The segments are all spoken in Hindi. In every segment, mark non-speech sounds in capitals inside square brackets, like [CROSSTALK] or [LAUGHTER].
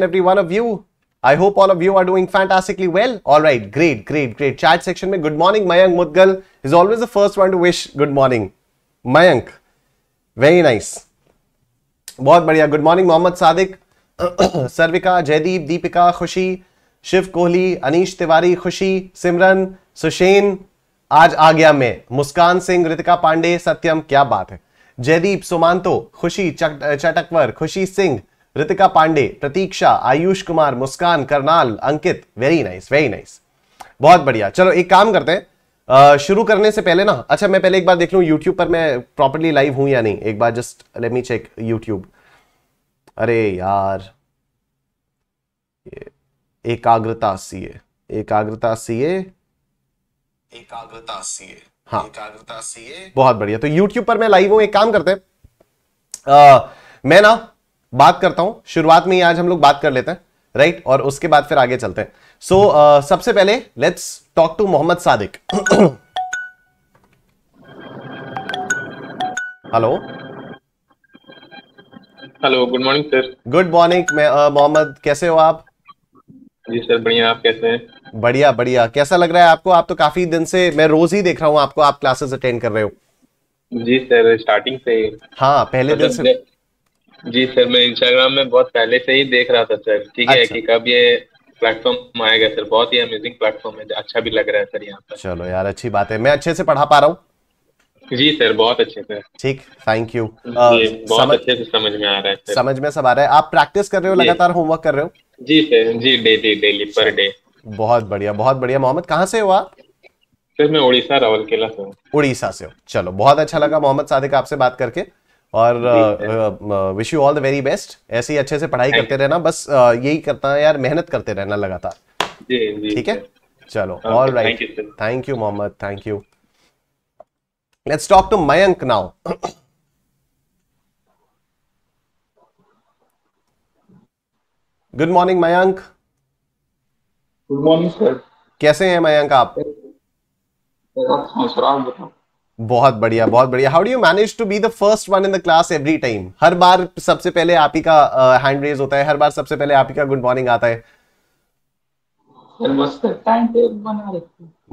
and every one of you. I hope all of you are doing fantastically well. All right, great, great, great. Chat section mein good morning Mayank Mudgal is always the first one to wish good morning. Mayank, very nice. bahut badhiya good morning mohammad Sadiq sarvika jaydeep deepika khushi shiv kohli anish tiwari khushi simran सुशेन आज आ गया मैं मुस्कान सिंह रितिका पांडे सत्यम क्या बात है Jaideep सुमांतो Khushi Chatakwar Khushi Singh Ritika Pandey Pratiksha Ayush Kumar Muskan Karnal Ankit very nice very nice बहुत बढ़िया चलो एक काम करते हैं शुरू करने से पहले ना अच्छा मैं पहले एक बार देख लू यूट्यूब पर मैं प्रॉपरली लाइव हूं या नहीं एक बार just let me check YouTube अरे यार एकाग्रता सीए एकाग्रता सीए एकाग्रता सीए हाँ एकाग्रता सीए बहुत बढ़िया तो यूट्यूब पर मैं लाइव हूं एक काम करते हैं मैं ना बात करता हूं शुरुआत में ही आज हम लोग बात कर लेते हैं राइट और उसके बाद फिर आगे चलते हैं सो so, uh, सबसे पहले let's talk to Mohammad Sadiq hello hello good morning sir good morning मैं uh, मोहम्मद कैसे हो आप जी सर बढ़िया आप कैसे हैं बढ़िया बढ़िया कैसा लग रहा है आपको आप तो काफी दिन से मैं रोज ही देख रहा हूँ आपको आप क्लासेस अटेंड कर रहे हो जी सर स्टार्टिंग से हाँ पहले तो दिन से जी सर मैं इंस्टाग्राम में बहुत पहले से ही देख रहा था सर ठीक अच्छा। है कि कब ये प्लेटफॉर्म आएगा सर बहुत ही अमेजिंग प्लेटफॉर्म है अच्छा भी लग रहा है सर यहाँ पर चलो यार अच्छी बात है मैं अच्छे से पढ़ा पा रहा हूँ जी सर बहुत अच्छे सर ठीक थैंक यू बहुत समझ, अच्छे से समझ में आ रहा है सर समझ में सब आ रहा है आप प्रैक्टिस कर रहे हो लगातार होमवर्क कर रहे हो जी सर जी डेली डेली पर डे बहुत बढ़िया बहुत बढ़िया मोहम्मद कहाँ से हो आप सर मैं उड़ीसा रावलकेला से हूँ उड़ीसा से हो चलो बहुत अच्छा लगा मोहम्मद सादिक आपसे बात करके और wish you all the very best ऐसे ही अच्छे से पढ़ाई करते रहना बस यही करता है यार मेहनत करते रहना लगातार ठीक है चलो all right thank you Mohammad thank you let's talk to Mayank now good morning Mayank good morning sir कैसे हैं मयंक आप सर आप बताओ बहुत बढ़िया बहुत बढ़िया how do you manage to be the first one in the class every time हर बार सबसे पहले आप ही का हैंड uh, रेज होता है हर बार सबसे पहले आप ही का गुड मॉर्निंग आता है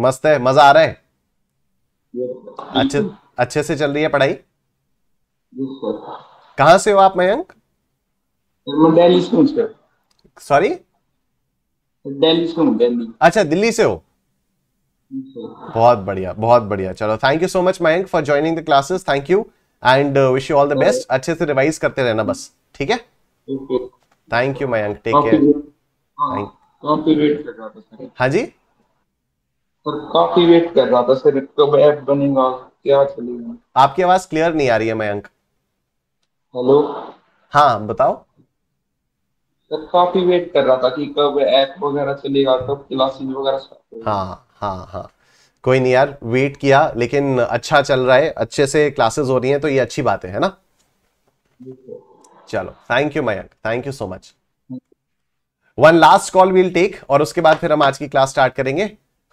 मस्त है मजा आ रहा है अच्छे अच्छे से चल रही है पढ़ाई कहाँ से हो आप मयंक दिल्ली सॉरी दिल्ली अच्छा दिल्ली से हो बहुत बढ़िया बहुत बढ़िया चलो thank you so much Mayank for joining the classes thank you and wish you all the best अच्छे से रिवाइज करते रहना बस ठीक है thank you Mayank take care हाँ जी पर काफी वेट कर रहा था सर कब ऐप बनेगा क्या चलेगा आपकी आवाज क्लियर नहीं आ रही है मयंक हेलो हाँ बताओ सर काफी वेट कर रहा था कि कब ऐप वगैरह चलेगा कब क्लासेस वगैरह हाँ हाँ हाँ कोई नहीं यार वेट किया लेकिन अच्छा चल रहा है अच्छे से क्लासेस हो रही हैं तो ये अच्छी बात है ना चलो thank you Mayank thank you so much one last call will take और उसके बाद फिर हम आज की क्लास स्टार्ट करेंगे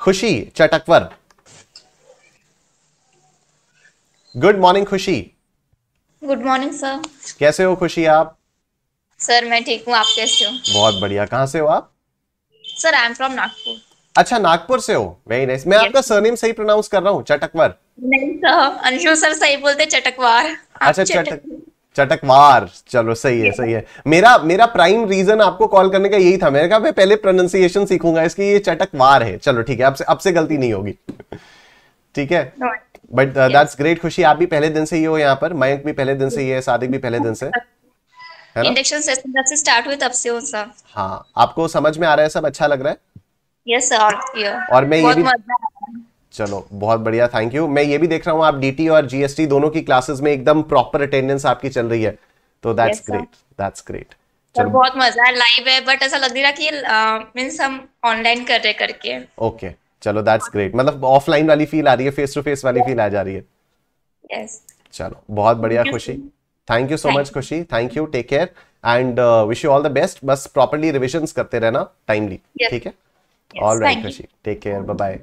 Khushi Chatakwar good morning Khushi good morning sir कैसे हो खुशी आप सर मैं ठीक हूँ आप कैसे हो बहुत बढ़िया कहाँ से हो आप sir I am from Nagpur अच्छा नागपुर से हो वेरी नाइस मैं आपका सरनेम सही प्रोनाउंस कर रहा हूँ चटकवर नहीं सर तो, अंशु सर सही बोलते चटकवार अच्छा चटक चटकवार चलो सही है सही है मेरा मेरा प्राइम रीजन आपको कॉल करने का यही था मैंने कहा मैं पहले प्रोनाउंसिएशन सीखूंगा इसकी ये चटकवार है चलो ठीक है आपसे आपसे गलती नहीं होगी ठीक है बट दैट्स ग्रेट खुशी आप भी पहले दिन से ही हो यहाँ पर मयंक भी पहले दिन से ही है सादिक भी पहले दिन से इंडक्शन सेशन जब से स्टार्ट हुई तब से हो सर हाँ आपको समझ में आ रहा है सब अच्छा लग रहा है यस सर और मैं ये भी चलो बहुत बढ़िया थैंक यू मैं ये भी देख रहा हूँ आप डीटी और जीएसटी दोनों की क्लासेस में एकदम प्रॉपर अटेंडेंस आपकी चल रही है तो दैट्स ग्रेट दैट्स ग्रेट चलो बहुत मजा है लाइव है बट ऐसा लग रहा कि मींस हम ऑनलाइन कर रहे करके ओके चलो दैट्स ग्रेट मतलब ऑफलाइन वाली फील आ रही है फेस टू फेस वाली फील आ जा रही है यस चलो बहुत बढ़िया Khushi thank you so much Khushi thank you take care and wish you all the best बस प्रॉपरली रिविजन करते रहना टाइमली ठीक है all right Khushi take care bye bye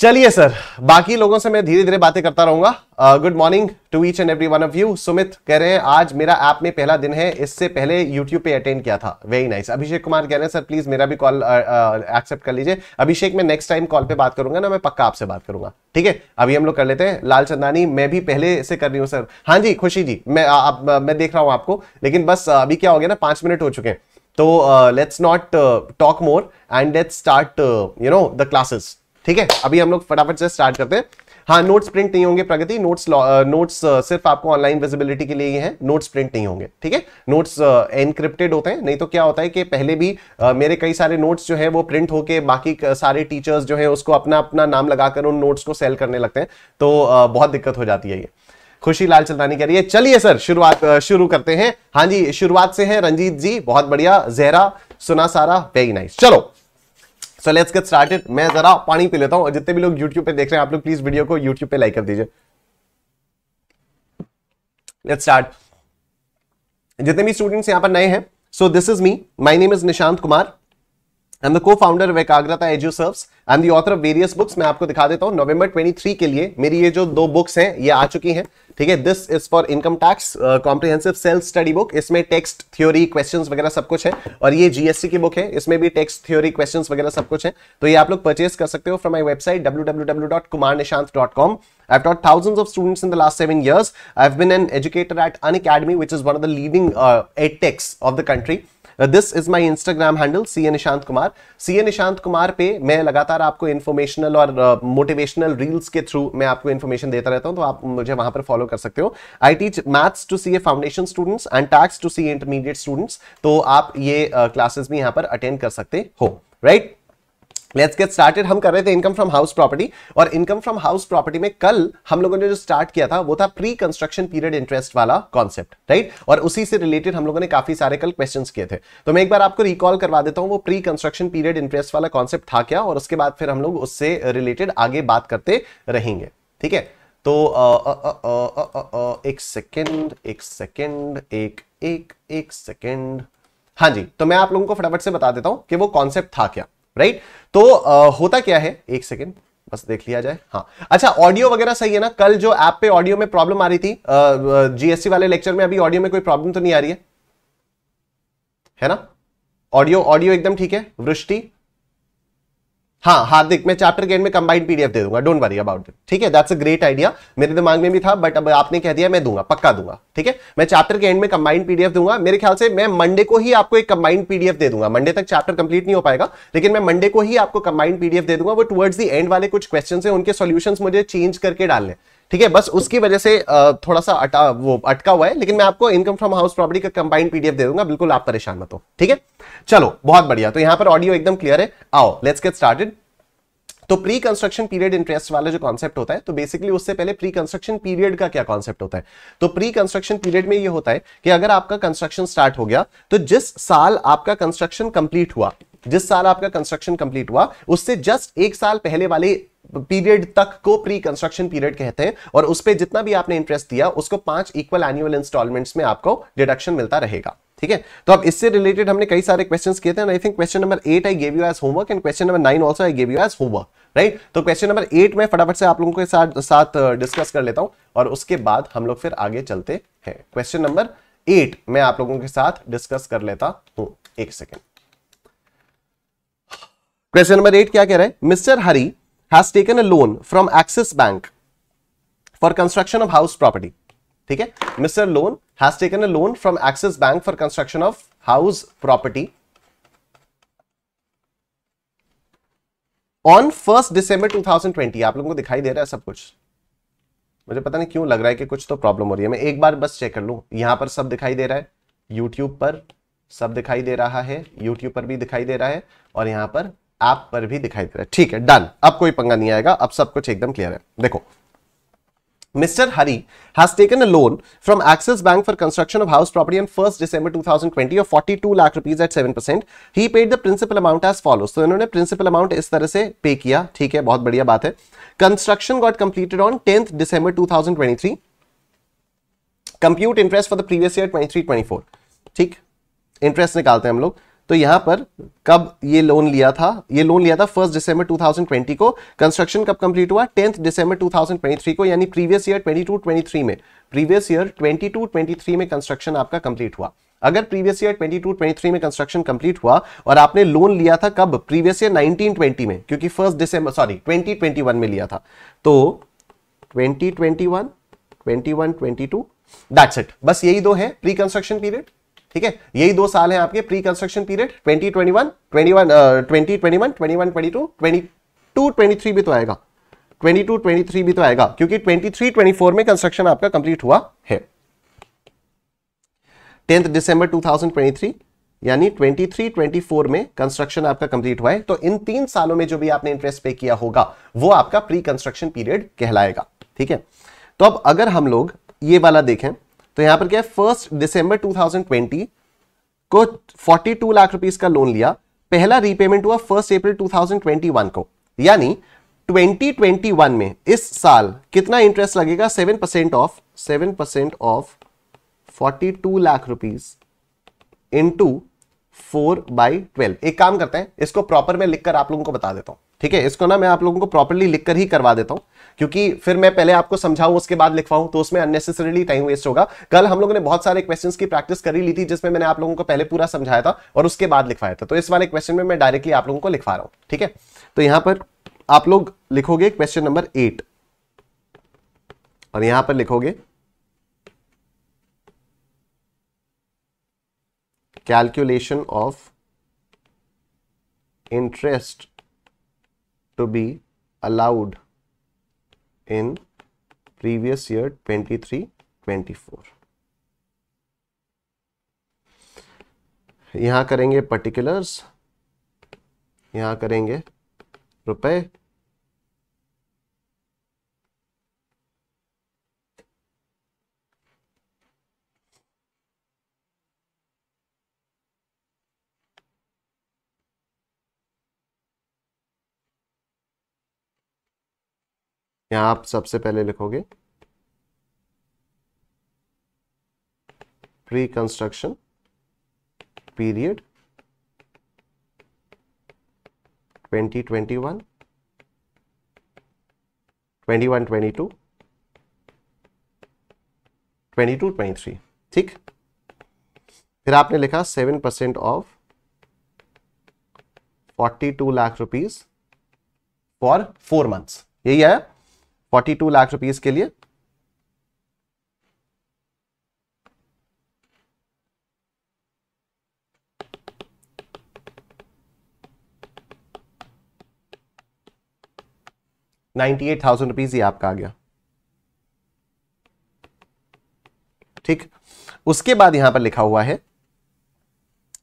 चलिए सर बाकी लोगों से मैं धीरे धीरे बातें करता रहूंगा good morning to each and every one of you Sumit कह रहे हैं आज मेरा ऐप में पहला दिन है इससे पहले यूट्यूब पे अटेंड किया था very nice nice. Abhishek Kumar कह रहे हैं सर प्लीज मेरा भी कॉल एक्सेप्ट कर लीजिए अभिषेक मैं नेक्स्ट टाइम कॉल पे बात करूंगा ना मैं पक्का आपसे बात करूंगा ठीक है अभी हम लोग कर लेते हैं लाल चंदानी मैं भी पहले से कर रही हूँ सर हाँ जी खुशी जी मैं आ, आ, मैं देख रहा हूँ आपको लेकिन बस अभी क्या हो गया ना पांच मिनट हो चुके हैं तो let's not talk more and let's start you know the classes ठीक है अभी हम लोग फटाफट से स्टार्ट करते हैं हाँ नोट्स प्रिंट नहीं होंगे Pragati notes notes uh, uh, सिर्फ आपको ऑनलाइन विजिबिलिटी के लिए ही है नोट्स प्रिंट नहीं होंगे ठीक है नोट्स एनक्रिप्टेड uh, होते हैं नहीं तो क्या होता है कि पहले भी uh, मेरे कई सारे नोट्स जो है वो प्रिंट होके बाकी सारे टीचर्स जो है उसको अपना अपना नाम लगाकर उन नोट्स को सेल करने लगते हैं तो uh, बहुत दिक्कत हो जाती है ये खुशी लाल चंदानी कह रही है चलिए सर शुरुआत शुरू करते हैं हाँ जी शुरुआत से है रंजीत जी बहुत बढ़िया जहरा सुना सारा वेरी नाइस चलो सो लेट्स गेट स्टार्टेड मैं जरा पानी पी लेता हूं और जितने भी लोग यूट्यूब पे देख रहे हैं आप लोग प्लीज वीडियो को यूट्यूब पे लाइक कर दीजिए लेट्स स्टार्ट जितने भी स्टूडेंट्स यहां पर नए हैं so this is me my name is Nishant Kumar and the co founder of Ekagrata Edu Serve and am the author of various books मैं आपको दिखा देता हूँ नवंबर 23 के लिए मेरी ये जो दो बुक्स हैं ये आ चुकी हैं ठीक है this is for income tax comprehensive self study book इसमें टेक्स्ट थ्योरी क्वेश्चंस वगैरह सब कुछ है और ये जीएससी की बुक है इसमें भी टेक्स्ट थ्योरी क्वेश्चंस वगैरह सब कुछ है तो ये आप लोग परचेज कर सकते हो from my website dot I've taught thousands of students in the last seven years. I've been an educator at An Academy, which is one of the leading uh, ed techs of the country. This is my Instagram handle C A Nishant Kumar C A Nishant Kumar पे मैं लगातार आपको इन्फॉर्मेशनल और मोटिवेशनल uh, रील्स के थ्रू मैं आपको इन्फॉर्मेशन देता रहता हूं तो आप मुझे वहां पर फॉलो कर सकते हो I teach maths to C A foundation students and tax to C intermediate students तो आप ये क्लासेस uh, भी यहाँ पर अटेंड कर सकते हो right right? Let's get started हम कर रहे थे इनकम फ्रॉम हाउस प्रॉपर्टी और इनकम फ्रॉम हाउस प्रॉपर्टी में कल हम लोगों ने जो स्टार्ट किया था वो था प्री कंस्ट्रक्शन पीरियड इंटरेस्ट वाला कॉन्सेप्ट राइट और उसी से रिलेटेड हम लोगों ने काफी सारे कल क्वेश्चन किए थे तो मैं एक बार आपको रिकॉल करवा देता हूँ वो प्री कंस्ट्रक्शन पीरियड इंटरेस्ट वाला कॉन्सेप्ट था क्या और उसके बाद फिर हम लोग उससे रिलेटेड आगे बात करते रहेंगे ठीक है तो एक सेकेंड एक सेकेंड एक एक एक सेकेंड हाँ जी तो मैं आप लोगों को फटाफट से बता देता हूँ कि वो कॉन्सेप्ट था क्या राइट तो आ, होता क्या है एक सेकेंड बस देख लिया जाए हाँ अच्छा ऑडियो वगैरह सही है ना कल जो ऐप पे ऑडियो में प्रॉब्लम आ रही थी जीएससी वाले लेक्चर में अभी ऑडियो में कोई प्रॉब्लम तो नहीं आ रही है है ना ऑडियो ऑडियो एकदम ठीक है वृष्टि हाँ हार्दिक मैं चैप्टर के एंड में कंबाइंड पीडीएफ दे दूंगा डोंट वरी अबाउट इट ठीक है दैट्स अ ग्रेट आइडिया मेरे दिमाग में भी था बट अब आपने कह दिया मैं दूंगा पक्का दूंगा ठीक है मैं चैप्टर के एंड में कंबाइंड पीडीएफ दूंगा मेरे ख्याल से मैं मंडे को ही आपको एक कंबाइंड पीडीएफ दे दूंगा मंडे तक चैप्टर कंप्लीट नहीं हो पाएगा लेकिन मैं मंडे को ही आपको कंबाइंड पीडीएफ दे दूंगा वो टुवर्ड्स दी एंड वाले कुछ क्वेश्चन है उनके सोल्यूशन मुझे चेंज करके डालने ठीक है बस उसकी वजह से थोड़ा सा अटा वो अटका हुआ है लेकिन मैं आपको इनकम फ्रॉम हाउस प्रॉपर्टी का कंबाइंड पीडीएफ दे दूंगा बिल्कुल आप परेशान मत हो ठीक है चलो बहुत बढ़िया तो यहां पर ऑडियो एकदम क्लियर है आओ लेट्स गेट स्टार्टेड तो प्री कंस्ट्रक्शन पीरियड इंटरेस्ट वाला जो कॉन्सेप्ट होता है तो बेसिकली उससे पहले प्री कंस्ट्रक्शन पीरियड का क्या कॉन्सेप्ट होता है तो प्री कंस्ट्रक्शन पीरियड में ये होता है कि अगर आपका कंस्ट्रक्शन स्टार्ट हो गया तो जिस साल आपका कंस्ट्रक्शन कंप्लीट हुआ जिस साल आपका कंस्ट्रक्शन कंप्लीट हुआ उससे जस्ट एक साल पहले वाले पीरियड तक को प्री कंस्ट्रक्शन पीरियड कहते हैं और उस पर जितना भी आपने इंटरेस्ट दिया उसको पांच इक्वल एनुअल इंस्टॉलमेंट्स में आपको डिडक्शन मिलता रहेगा ठीक है तो अब इससे रिलेटेड हमने कई सारे क्वेश्चन किए थे I think question number eight I gave you as homework and question number nine also I gave you as homework right तो क्वेश्चन नंबर एट में फटाफट से आप लोगों के साथ साथ डिस्कस कर लेता हूं और उसके बाद हम लोग फिर आगे चलते हैं क्वेश्चन नंबर एट मैं आप लोगों के साथ डिस्कस कर लेता हूं एक सेकेंड क्वेश्चन नंबर एट क्या कह रहे हैं Mr Hari has taken a loan from Axis Bank for construction of house property ठीक है Mr loan has taken a loan from Axis Bank for construction of house property on first December 2020 आप लोगों को दिखाई दे रहा है सब कुछ मुझे पता नहीं क्यों लग रहा है कि कुछ तो प्रॉब्लम हो रही है मैं एक बार बस चेक कर लू यहां पर सब दिखाई दे रहा है यूट्यूब पर सब दिखाई दे रहा है यूट्यूब पर भी दिखाई दे रहा है और यहां पर ऐप पर भी दिखाई दे रहा है ठीक है डन अब कोई पंगा नहीं आएगा अब सब कुछ एकदम क्लियर है देखो Mr Hari has taken a loan from Axis Bank for construction of house property on first December 2020 thousand twenty lakh rupees at seven percent he paid the principal amount as follows तो इन्होंने प्रिंसिपल अमाउंट इस तरह से पे किया ठीक है बहुत बढ़िया बात है construction got completed on tenth December 2023 compute interest for the previous year 23 24 ठीक इंटरेस्ट निकालते हैं हम लोग तो यहां पर कब ये लोन लिया था ये लोन लिया था फर्स्ट दिसंबर 2020 को कंस्ट्रक्शन कब कंप्लीट हुआ टेंथ दिसंबर 2023 को यानी प्रीवियस ईयर 22 23 में प्रीवियस ईयर 22 23 में कंस्ट्रक्शन आपका कंप्लीट हुआ अगर प्रीवियस ईयर 22 23 में कंस्ट्रक्शन कंप्लीट हुआ और आपने लोन लिया था कब प्रीवियस ईयर 1920 में क्योंकि फर्स्ट दिसंबर सॉरी 2021 में लिया था तो 2021 21 22 दैट्स इट बस यही दो है प्री कंस्ट्रक्शन पीरियड ठीक है यही दो साल है आपके pre construction period twenty twenty one twenty one twenty twenty one twenty one twenty two twenty two twenty three भी तो आएगा ट्वेंटी टू ट्वेंटी थ्री भी तो आएगा क्योंकि ट्वेंटी थ्री ट्वेंटी फोर में कंस्ट्रक्शन आपका कंप्लीट हुआ है टेंथ दिसंबर 2023 यानी 23 24 में कंस्ट्रक्शन आपका कंप्लीट हुआ है तो इन तीन सालों में जो भी आपने इंटरेस्ट पे किया होगा वो आपका प्री कंस्ट्रक्शन पीरियड कहलाएगा ठीक है तो अब अगर हम लोग ये वाला देखें तो यहां पर क्या है फर्स्ट दिसंबर 2020 को 42 लाख रुपीस का लोन लिया पहला रीपेमेंट हुआ फर्स्ट अप्रैल 2021 को यानी 2021 में इस साल कितना इंटरेस्ट लगेगा seven percent of seven percent of 42 lakh rupees into four by twelve एक काम करते हैं इसको प्रॉपर में लिखकर आप लोगों को बता देता हूं ठीक है इसको ना मैं आप लोगों को प्रॉपरली लिखकर ही करवा देता हूं क्योंकि फिर मैं पहले आपको समझाऊं उसके बाद लिखवाऊं तो उसमें अननेसेसरीली टाइम वेस्ट होगा कल हम लोगों ने बहुत सारे क्वेश्चंस की प्रैक्टिस करी ली थी जिसमें मैंने आप लोगों को पहले पूरा समझाया था और उसके बाद लिखवाया था तो इस वाले क्वेश्चन में मैं डायरेक्टली आप लोगों को लिखवा रहा हूं ठीक है तो यहां पर आप लोग लिखोगे क्वेश्चन नंबर एट और यहां पर लिखोगे calculation of interest to be allowed in previous year 23-24 यहां करेंगे पर्टिकुलर्स यहां करेंगे रुपए यहां आप सबसे पहले लिखोगे प्री कंस्ट्रक्शन पीरियड 2021 21 22 ठीक फिर आपने लिखा seven percent of forty two lakh rupees for four months यही आया फोर्टी टू लाख रुपीज के लिए नाइन्टी एट थाउजेंड रुपीज ये आपका आ गया ठीक उसके बाद यहां पर लिखा हुआ है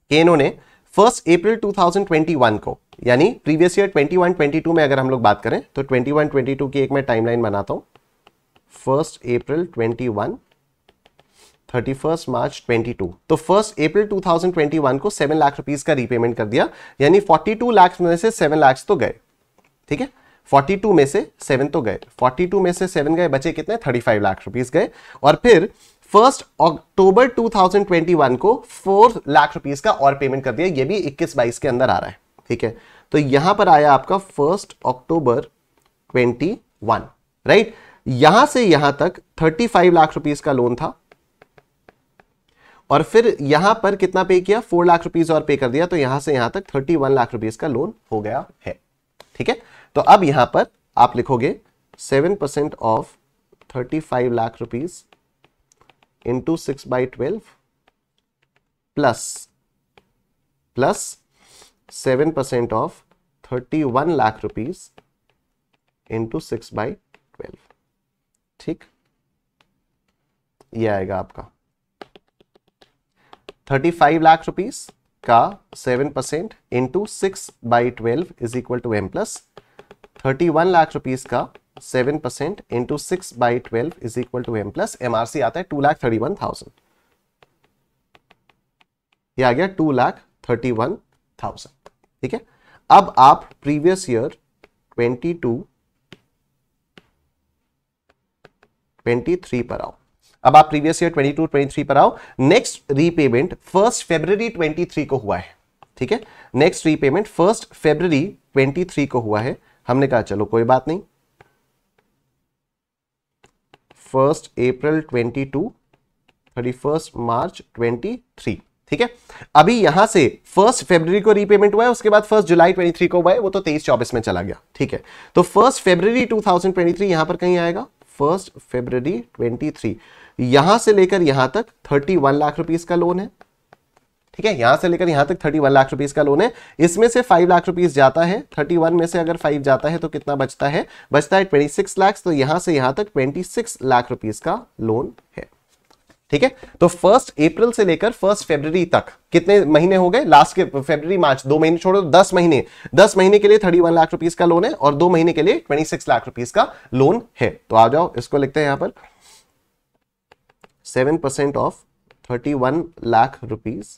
कि इन्होंने फर्स्ट अप्रैल 2021 को यानी प्रीवियस ईयर 21 22 में अगर हम लोग बात करें तो 21 22 की एक मैं टाइमलाइन बनाता हूं फर्स्ट अप्रैल 21 31 मार्च 22 तो फर्स्ट अप्रैल 2021 को 7 लाख रुपीज का रीपेमेंट कर दिया यानी 42 लाख में से 7 लाख तो गए ठीक है 42 में से 7 तो गए 42 में से 7 गए बचे कितने 35 लाख रुपीज गए और फिर फर्स्ट अक्टूबर 2021 को फोर लाख रुपीज का और पेमेंट कर दिया ये भी 21 बाईस के अंदर आ रहा है ठीक है तो यहां पर आया आपका फर्स्ट अक्टूबर 21 राइट यहां से यहां तक 35 लाख रुपीज का लोन था और फिर यहां पर कितना पे किया फोर लाख रुपीज और पे कर दिया तो यहां से यहां तक थर्टी वन लाख रुपीज का लोन हो गया है ठीक है तो अब यहां पर आप लिखोगे seven percent of thirty five lakh rupees into 6 by 12 plus plus 7% of 31 lakh rupees into 6 by 12 ठीक ये आएगा आपका 35 लाख रुपीज का 7 percent into six by twelve is equal to M plus thirty one lakh rupees का seven percent into six by twelve is equal to M plus M R C आता है two lakh thirty one thousand ये आ गया two lakh thirty one thousand ठीक है अब आप previous year twenty two twenty three पर आओ अब आप previous year twenty two twenty three पर आओ next repayment first February twenty three को हुआ है ठीक है next repayment first February twenty three को हुआ है हमने कहा चलो कोई बात नहीं फर्स्ट अप्रैल 22 फर्स्ट मार्च 23 ठीक है अभी यहां से फर्स्ट फेब्रवरी को रीपेमेंट हुआ है उसके बाद फर्स्ट जुलाई 23 को हुआ है वो तो 23 24 में चला गया ठीक है तो फर्स्ट फेब्रवरी 2023 यहां पर कहीं आएगा फर्स्ट फेब्रवरी 23 यहां से लेकर यहां तक 31 लाख रुपीस का लोन है ठीक है यहां से लेकर यहां तक थर्टी वन लाख रुपीज़ का लोन है इसमें से फाइव लाख रुपीज़ जाता है थर्टी वन में से अगर फाइव जाता है तो कितना बचता है बचता है ट्वेंटी सिक्स लाख तो यहां से यहां तक ट्वेंटी सिक्स लाख रुपीज़ का लोन है ठीक है तो फर्स्ट अप्रैल से लेकर फर्स्ट फेब्रवरी तक कितने महीने हो गए लास्ट के फेब्रवरी मार्च दो महीने छोड़ो दस महीने दस महीने के लिए थर्टी वन लाख रुपीज का लोन है और दो महीने के लिए ट्वेंटी सिक्स लाख रुपीज का लोन है तो आ जाओ इसको लिखते हैं यहां पर seven percent of thirty one lakh rupees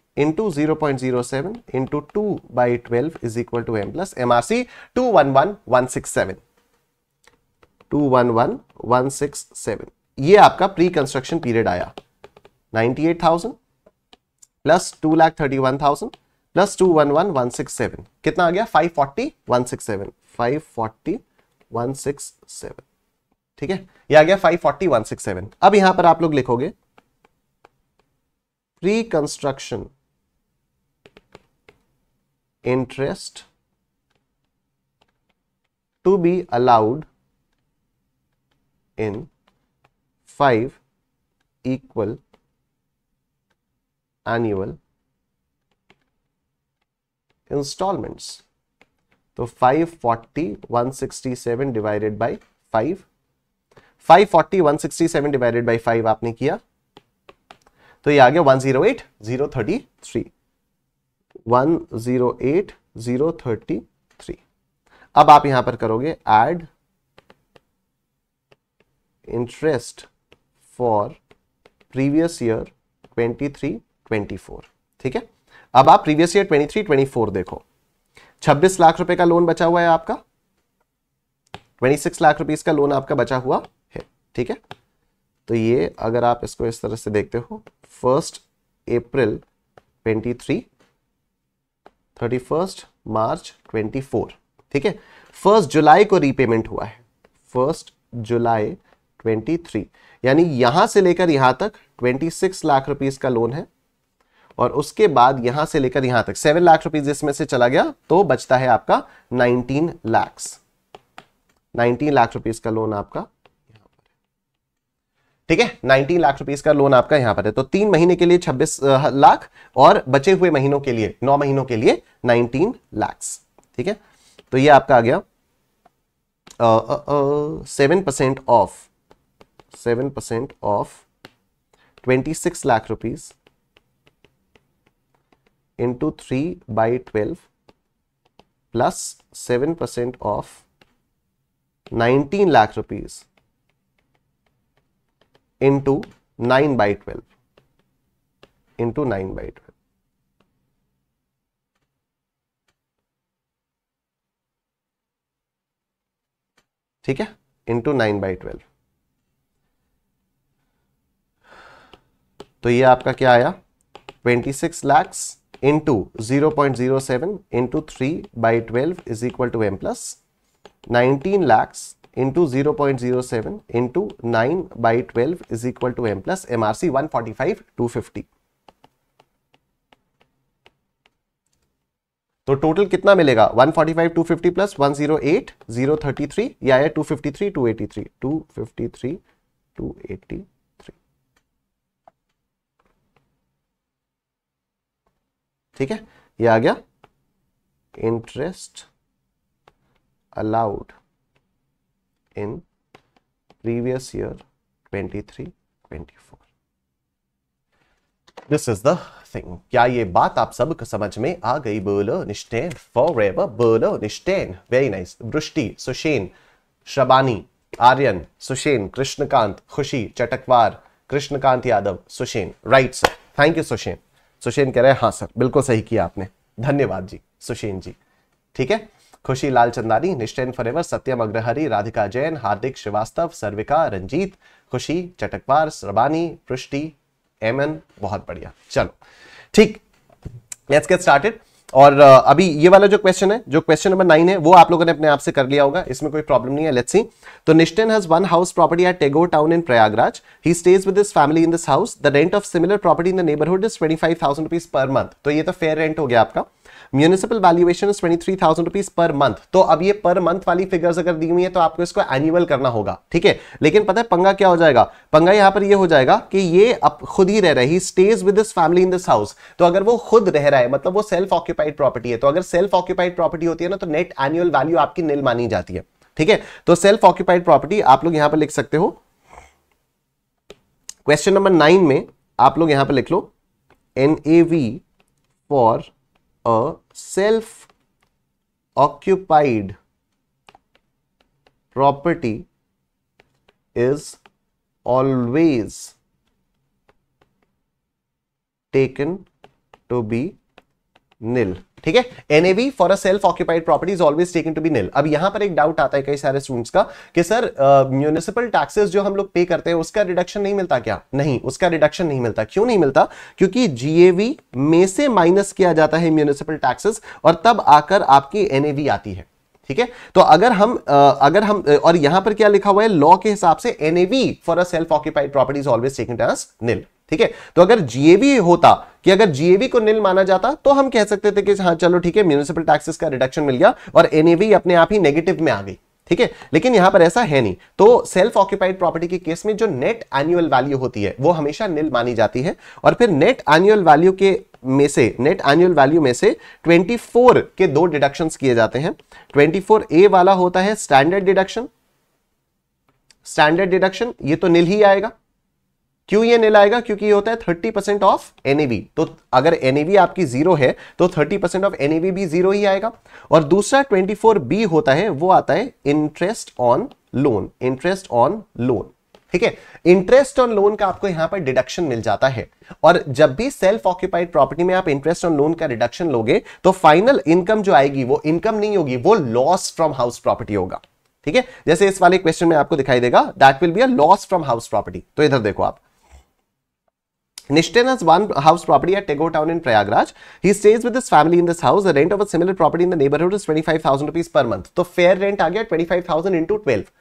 into 0.07 into 2 by 12 is equal to m plus MRC 211167. 211167. ये आपका प्री कंस्ट्रक्शन पीरियड आया 98,000 plus two lakh thirty one thousand plus two one one one six seven कितना आ गया five forty one six seven five forty one six seven ठीक है ये आ गया five forty one six seven अब यहां पर आप लोग लिखोगे pre construction interest to be allowed in 5 equal annual installments. So 540 167 divided by 5 540 167 divided by 5 आपने किया तो ये आ गया 108 033 one zero eight zero thirty three अब आप यहां पर करोगे add interest for previous year twenty three twenty four ठीक है अब आप previous year twenty three twenty four देखो छब्बीस लाख रुपए का लोन बचा हुआ है आपका ट्वेंटी सिक्स लाख रुपीज का लोन आपका बचा हुआ है ठीक है तो ये अगर आप इसको इस तरह से देखते हो first April twenty three thirty first March twenty four ठीक है फर्स्ट जुलाई को रीपेमेंट हुआ है फर्स्ट जुलाई ट्वेंटी थ्री यानी यहां से लेकर यहां तक ट्वेंटी सिक्स लाख रुपीज का लोन है और उसके बाद यहां से लेकर यहां तक सेवन लाख रुपीज इसमें से चला गया तो बचता है आपका nineteen lakh nineteen lakh rupees का लोन आपका ठीक है नाइनटीन लाख रुपीज का लोन आपका यहां पर है तो तीन महीने के लिए छब्बीस लाख और बचे हुए महीनों के लिए नौ महीनों के लिए नाइनटीन लाख ठीक है तो ये आपका आ गया seven percent of seven percent of twenty six lakh rupees into three by twelve plus seven percent of nineteen lakh rupees into nine by twelve into nine by twelve ठीक है इंटू नाइन बाई ट्वेल्व तो ये आपका क्या आया twenty six lakhs into zero point zero seven into three by twelve is equal to M plus nineteen lakhs into into zero zero point seven twelve is equal to M plus M R C one forty five two fifty तो टोटल कितना मिलेगा 145 250 प्लस 108 033 टू फिफ्टी 253 283 253 283 ठीक है ये आ गया interest allowed in previous year 23 24 this is the thing क्या ये बात आप सब समझ में आ गई बोलो निश्चय फॉर बोलो निश्चय वेरी नाइस वृष्टि सुशेन शबानी Aryan Sushen Krishnakant Khushi Chatakwar Krishnakant Yadav Sushen right sir thank you Sushen Sushen कह रहे हैं हाँ सर बिल्कुल सही किया आपने धन्यवाद जी सुशेन जी ठीक है खुशी लाल चंदानी निश्चैन फरेवर सत्यम अग्रहरी राधिका जैन हार्दिक श्रीवास्तव सर्विका रंजीत खुशी चटकवार सरबानी पृष्टि एमन बहुत बढ़िया चलो ठीक लेट्स गेट स्टार्टेड और अभी ये वाला जो क्वेश्चन है जो क्वेश्चन नंबर नाइन है वो आप लोगों ने अपने आप से कर लिया होगा इसमें कोई प्रॉब्लम नहीं है लेट्स सी तो Nishtan has one house property at Tagore town in Prayagraj he stays with family in this house the rent of similar property in the neighbourhood is twenty five thousand rupees per month तो ये तो फेयर रेंट हो गया आपका municipal valuation is twenty three thousand rupees per month तो अब ये पर मंथ वाली फिगर्स अगर दी हुई है तो आपको इसको एनुअल करना होगा ठीक है लेकिन पता है पंगा क्या हो जाएगा पंगा यहां पर ये हो जाएगा कि ये अब खुद ही रह रही stays with this family in this house तो अगर वो खुद रह रहा है मतलब वो सेल्फ ऑक्यूपाइड प्रॉपर्टी है तो अगर सेल्फ ऑक्यूपाइड प्रॉपर्टी होती है ना तो नेट एनुअल वैल्यू आपकी नील मानी जाती है ठीक है तो सेल्फ ऑक्यूपाइड प्रॉपर्टी आप लोग यहां पर लिख सकते हो क्वेश्चन नंबर नाइन में आप लोग यहां पर लिख लो N A V for a self occupied property is always taken to be nil ठीक है NAV for a self occupied property is always taken to be nil अब यहां पर एक डाउट आता है कई सारे स्टूडेंट्स का कि सर म्यूनिसिपल uh, टैक्सेस जो हम लोग पे करते हैं उसका रिडक्शन नहीं मिलता क्या नहीं उसका रिडक्शन नहीं मिलता क्यों नहीं मिलता क्योंकि जीएवी में से माइनस किया जाता है म्यूनिसिपल टैक्सेस और तब आकर आपकी एनएवी आती है ठीक है तो अगर हम अगर हम और यहां पर क्या लिखा हुआ है लॉ के हिसाब से NAV for a self occupied property is always taken as nil ठीक है तो अगर जीएवी होता कि अगर जीएवी को निल माना जाता तो हम कह सकते थे कि हाँ चलो ठीक है म्यूनिसिपल टैक्सेस का रिडक्शन मिल गया और एनएवी अपने आप ही नेगेटिव में आ गई ठीक है लेकिन यहां पर ऐसा है नहीं तो सेल्फ ऑक्यूपाइड प्रॉपर्टी के केस में जो नेट एनुअल वैल्यू होती है वो हमेशा निल मानी जाती है और फिर नेट एनुअल वैल्यू के में से नेट एनुअल वैल्यू में से 24 के दो डिडक्शन किए जाते हैं 24 ए वाला होता है स्टैंडर्ड डिडक्शन स्टैंडर्ड डिडक्शन ये तो निल ही आएगा क्यों ये आएगा क्योंकि ये होता है थर्टी परसेंट ऑफ एनएवी तो अगर एनएवी आपकी जीरो है तो थर्टी परसेंट ऑफ एनएवी भी जीरो ही आएगा और दूसरा ट्वेंटी फोर बी होता है वो आता है interest on loan interest on loan ठीक है इंटरेस्ट ऑन लोन का आपको यहां पर डिडक्शन मिल जाता है और जब भी सेल्फ ऑक्यूपाइड प्रॉपर्टी में आप इंटरेस्ट ऑन लोन का रिडक्शन लोगे तो फाइनल इनकम जो आएगी वो इनकम नहीं होगी वो लॉस फ्रॉम हाउस प्रॉपर्टी होगा ठीक है जैसे इस वाले क्वेश्चन में आपको दिखाई देगा that will be a loss from house property तो इधर देखो आप Nishten has one house property at Tegor Town in Prayagraj. He stays with his family in this house. The rent of a similar property in the neighborhood is 25,000 rupees per month. So fair rent aagya 25,000 into 12.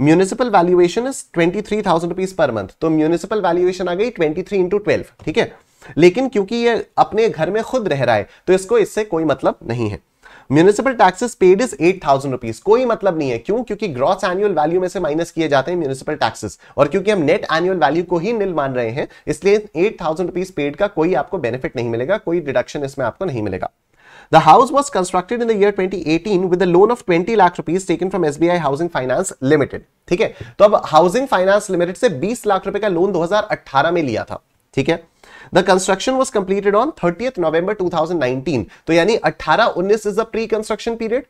Municipal valuation is 23,000 rupees per month तो म्यूनिसिपल वैल्यूएशन आ गई 23 इंटू ट्वेल्व ठीक है लेकिन क्योंकि ये अपने घर में खुद रह रहा है तो इसको इससे कोई मतलब नहीं है municipal taxes paid is eight thousand rupees कोई मतलब नहीं है क्यों क्योंकि ग्रॉस एनुअल वैल्यू में से माइनस किए जाते हैं म्यूनिसिपल टैक्सेस और क्योंकि हम नेट एनुअल वैल्यू को ही निल मान रहे हैं इसलिए एट थाउजेंड रुपीज पेड का कोई आपको बेनिफिट नहीं मिलेगा कोई डिडक्शन इसमें आपको नहीं मिलेगा The house was constructed in the year 2018 with a loan of 20 lakh rupees taken from SBI Housing Finance Limited. ठीक है तो अब हाउसिंग फाइनेंस लिमिटेड से 20 लाख रुपए का लोन 2018 में लिया था ठीक है the construction was completed on thirtieth November 2019 तो यानी 18 19 is the pre construction period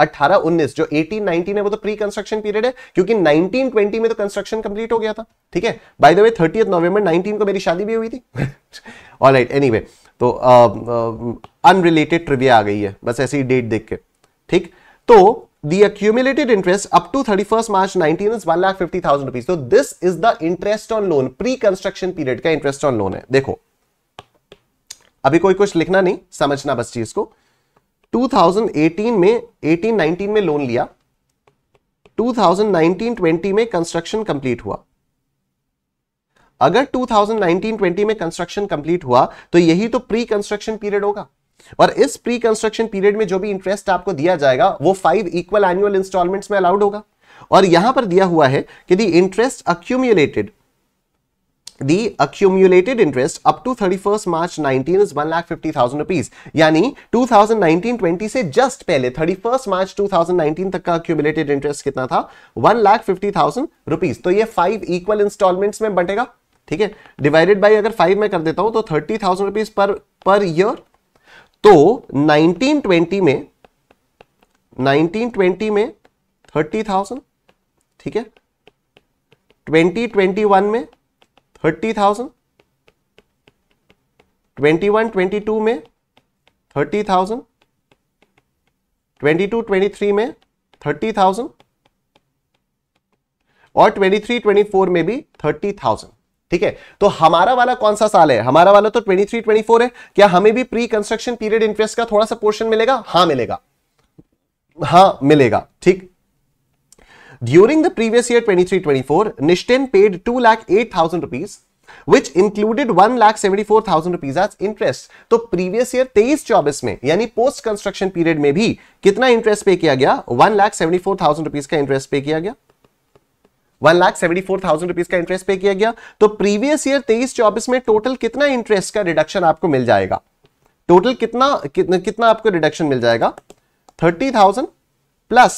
18 19 जो 18 19 है वो तो प्री कंस्ट्रक्शन पीरियड है क्योंकि 19 20 में तो कंस्ट्रक्शन कंप्लीट हो गया था ठीक है by the way thirtieth November 19 को मेरी शादी भी हुई थी ऑल राइट एनी तो अनरिलेटेड uh, ट्रिविया uh, आ गई है बस ऐसी डेट देख के ठीक तो the accumulated interest up to 31st March 19 is 1,50,000 rupees. So this is the interest on loan, pre-construction period का interest on loan है. देखो, अभी कोई कुछ लिखना नहीं, समझना बस चीज को. 2018 में 18-19 में loan लिया 2019-20 में construction complete हुआ अगर 2019-20 में कंस्ट्रक्शन कंप्लीट हुआ तो यही तो प्री कंस्ट्रक्शन पीरियड होगा और इस प्री कंस्ट्रक्शन पीरियड में जो भी इंटरेस्ट आपको दिया जाएगा वो फाइव इक्वल एनुअल इंस्टॉलमेंट्स में अलाउड होगा और यहां पर दिया हुआ है कि the interest accumulated the accumulated interest up to 31st March lakh fifty thousand rupees यानी टू थाउजेंड नाइनटीन ट्वेंटी से जस्ट पहले thirty first March two thousand nineteen तक का अक्यूमुलेटेड इंटरेस्ट कितना था one lakh fifty thousand rupees तो ये फाइव इक्वल इंस्टॉलमेंट्स में बटेगा ठीक है डिवाइडेड बाई अगर फाइव में कर देता हूं तो thirty thousand rupees per year तो 1920 में 1920 में 30,000 ठीक है 2021 में 30,000 21 22 में 30,000 22 23 में 30,000 और 23 24 में भी 30,000 ठीक है तो हमारा वाला कौन सा साल है हमारा वाला तो 23 24 है क्या हमें भी प्री कंस्ट्रक्शन पीरियड इंटरेस्ट का थोड़ा सा पोर्शन मिलेगा हाँ मिलेगा हाँ मिलेगा ठीक During the previous year 23-24, Nishtin paid 2 lakh 8,000 rupees, which included 1 lakh 74,000 rupees as interest. तो previous year 23-24 में यानी post construction period में भी कितना interest पे किया गया 1 lakh 74,000 rupees का interest पे किया गया one lakh seventy four thousand rupees का इंटरेस्ट पे किया गया तो प्रीवियस ईयर तेईस चौबीस में टोटल कितना इंटरेस्ट का रिडक्शन आपको मिल जाएगा टोटल कितना कितना, कितना आपको रिडक्शन मिल जाएगा thirty thousand plus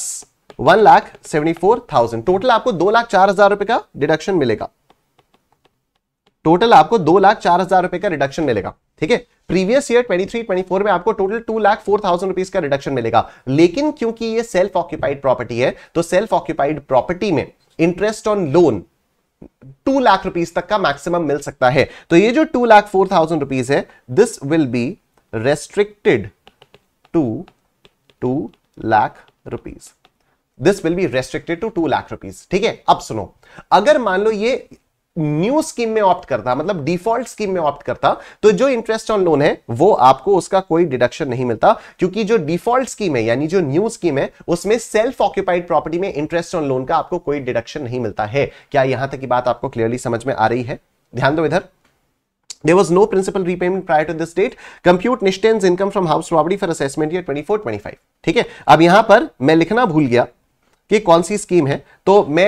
one lakh seventy four thousand total आपको दो लाख चार हजार रुपए का डिडक्शन मिलेगा टोटल आपको दो लाख चार हजार रुपए का रिडक्शन मिलेगा ठीक है प्रीवियस ईयर 23 24 में आपको total two lakh four thousand rupees का रिडक्शन मिलेगा लेकिन क्योंकि ये सेल्फ ऑक्यूपाइड प्रॉपर्टी है तो सेल्फ ऑक्यूपाइड प्रॉपर्टी में interest on loan two lakh rupees तक का मैक्सिमम मिल सकता है तो ये जो two lakh four thousand rupees है this will be restricted to two lakh rupees this will be restricted to two lakh rupees ठीक है अब सुनो अगर मान लो ये न्यू स्कीम में ऑप्ट करता मतलब डिफॉल्ट स्कीम में ऑप्ट करता तो जो इंटरेस्ट ऑन लोन है वो आपको उसका कोई डिडक्शन नहीं मिलता क्योंकि जो डिफॉल्ट स्कीम है यानी जो न्यू स्कीम है उसमें सेल्फ ऑक्यूपाइड प्रॉपर्टी में इंटरेस्ट ऑन लोन का आपको कोई डिडक्शन नहीं मिलता है क्या यहां तक की बात आपको क्लियरली समझ में आ रही है ध्यान दो इधर There was no principal repayment prior to this date. Compute Nishten's income from house property for assessment year 24-25. ठीक है अब यहां पर मैं लिखना भूल गया कि कौन सी स्कीम है तो मैं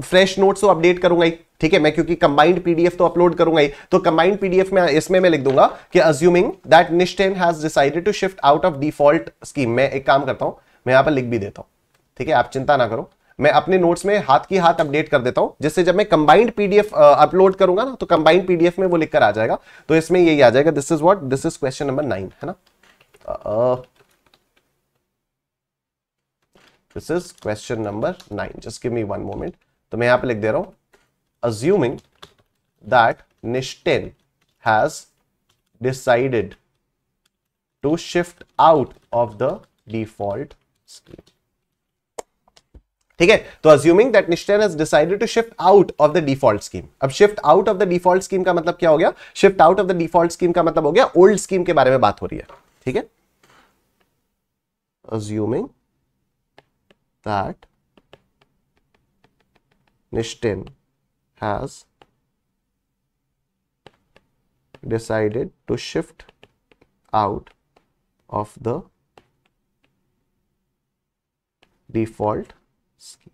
फ्रेश नोट्स को अपडेट करूंगा ठीक है मैं क्योंकि कंबाइंड पीडीएफ तो अपलोड करूंगा ही तो कंबाइंड पीडीएफ में इसमें मैं लिख दूंगा कि अज्यूमिंग दैट निश्टेन has decided to shift out of default scheme मैं एक काम करता हूं मैं यहां पर लिख भी देता हूं ठीक है आप चिंता ना करो मैं अपने नोट्स में हाथ की हाथ अपडेट कर देता हूं जिससे जब मैं कंबाइंड पीडीएफ अपलोड करूंगा ना तो कंबाइंड पीडीएफ में वो लिखकर आ जाएगा तो इसमें यही आ जाएगा this is what this is question number nine है ना this is question number nine just give me one moment तो मैं यहां पे लिख दे रहा हूं assuming that Nishtin has decided to shift out of the default scheme. ठीक है तो assuming that Nishchay has decided to shift out of the default scheme अब shift out of the default scheme का मतलब क्या हो गया shift out of the default scheme का मतलब हो गया ओल्ड स्कीम के बारे में बात हो रही है ठीक है assuming that Nishchay has decided to shift out of the default scheme.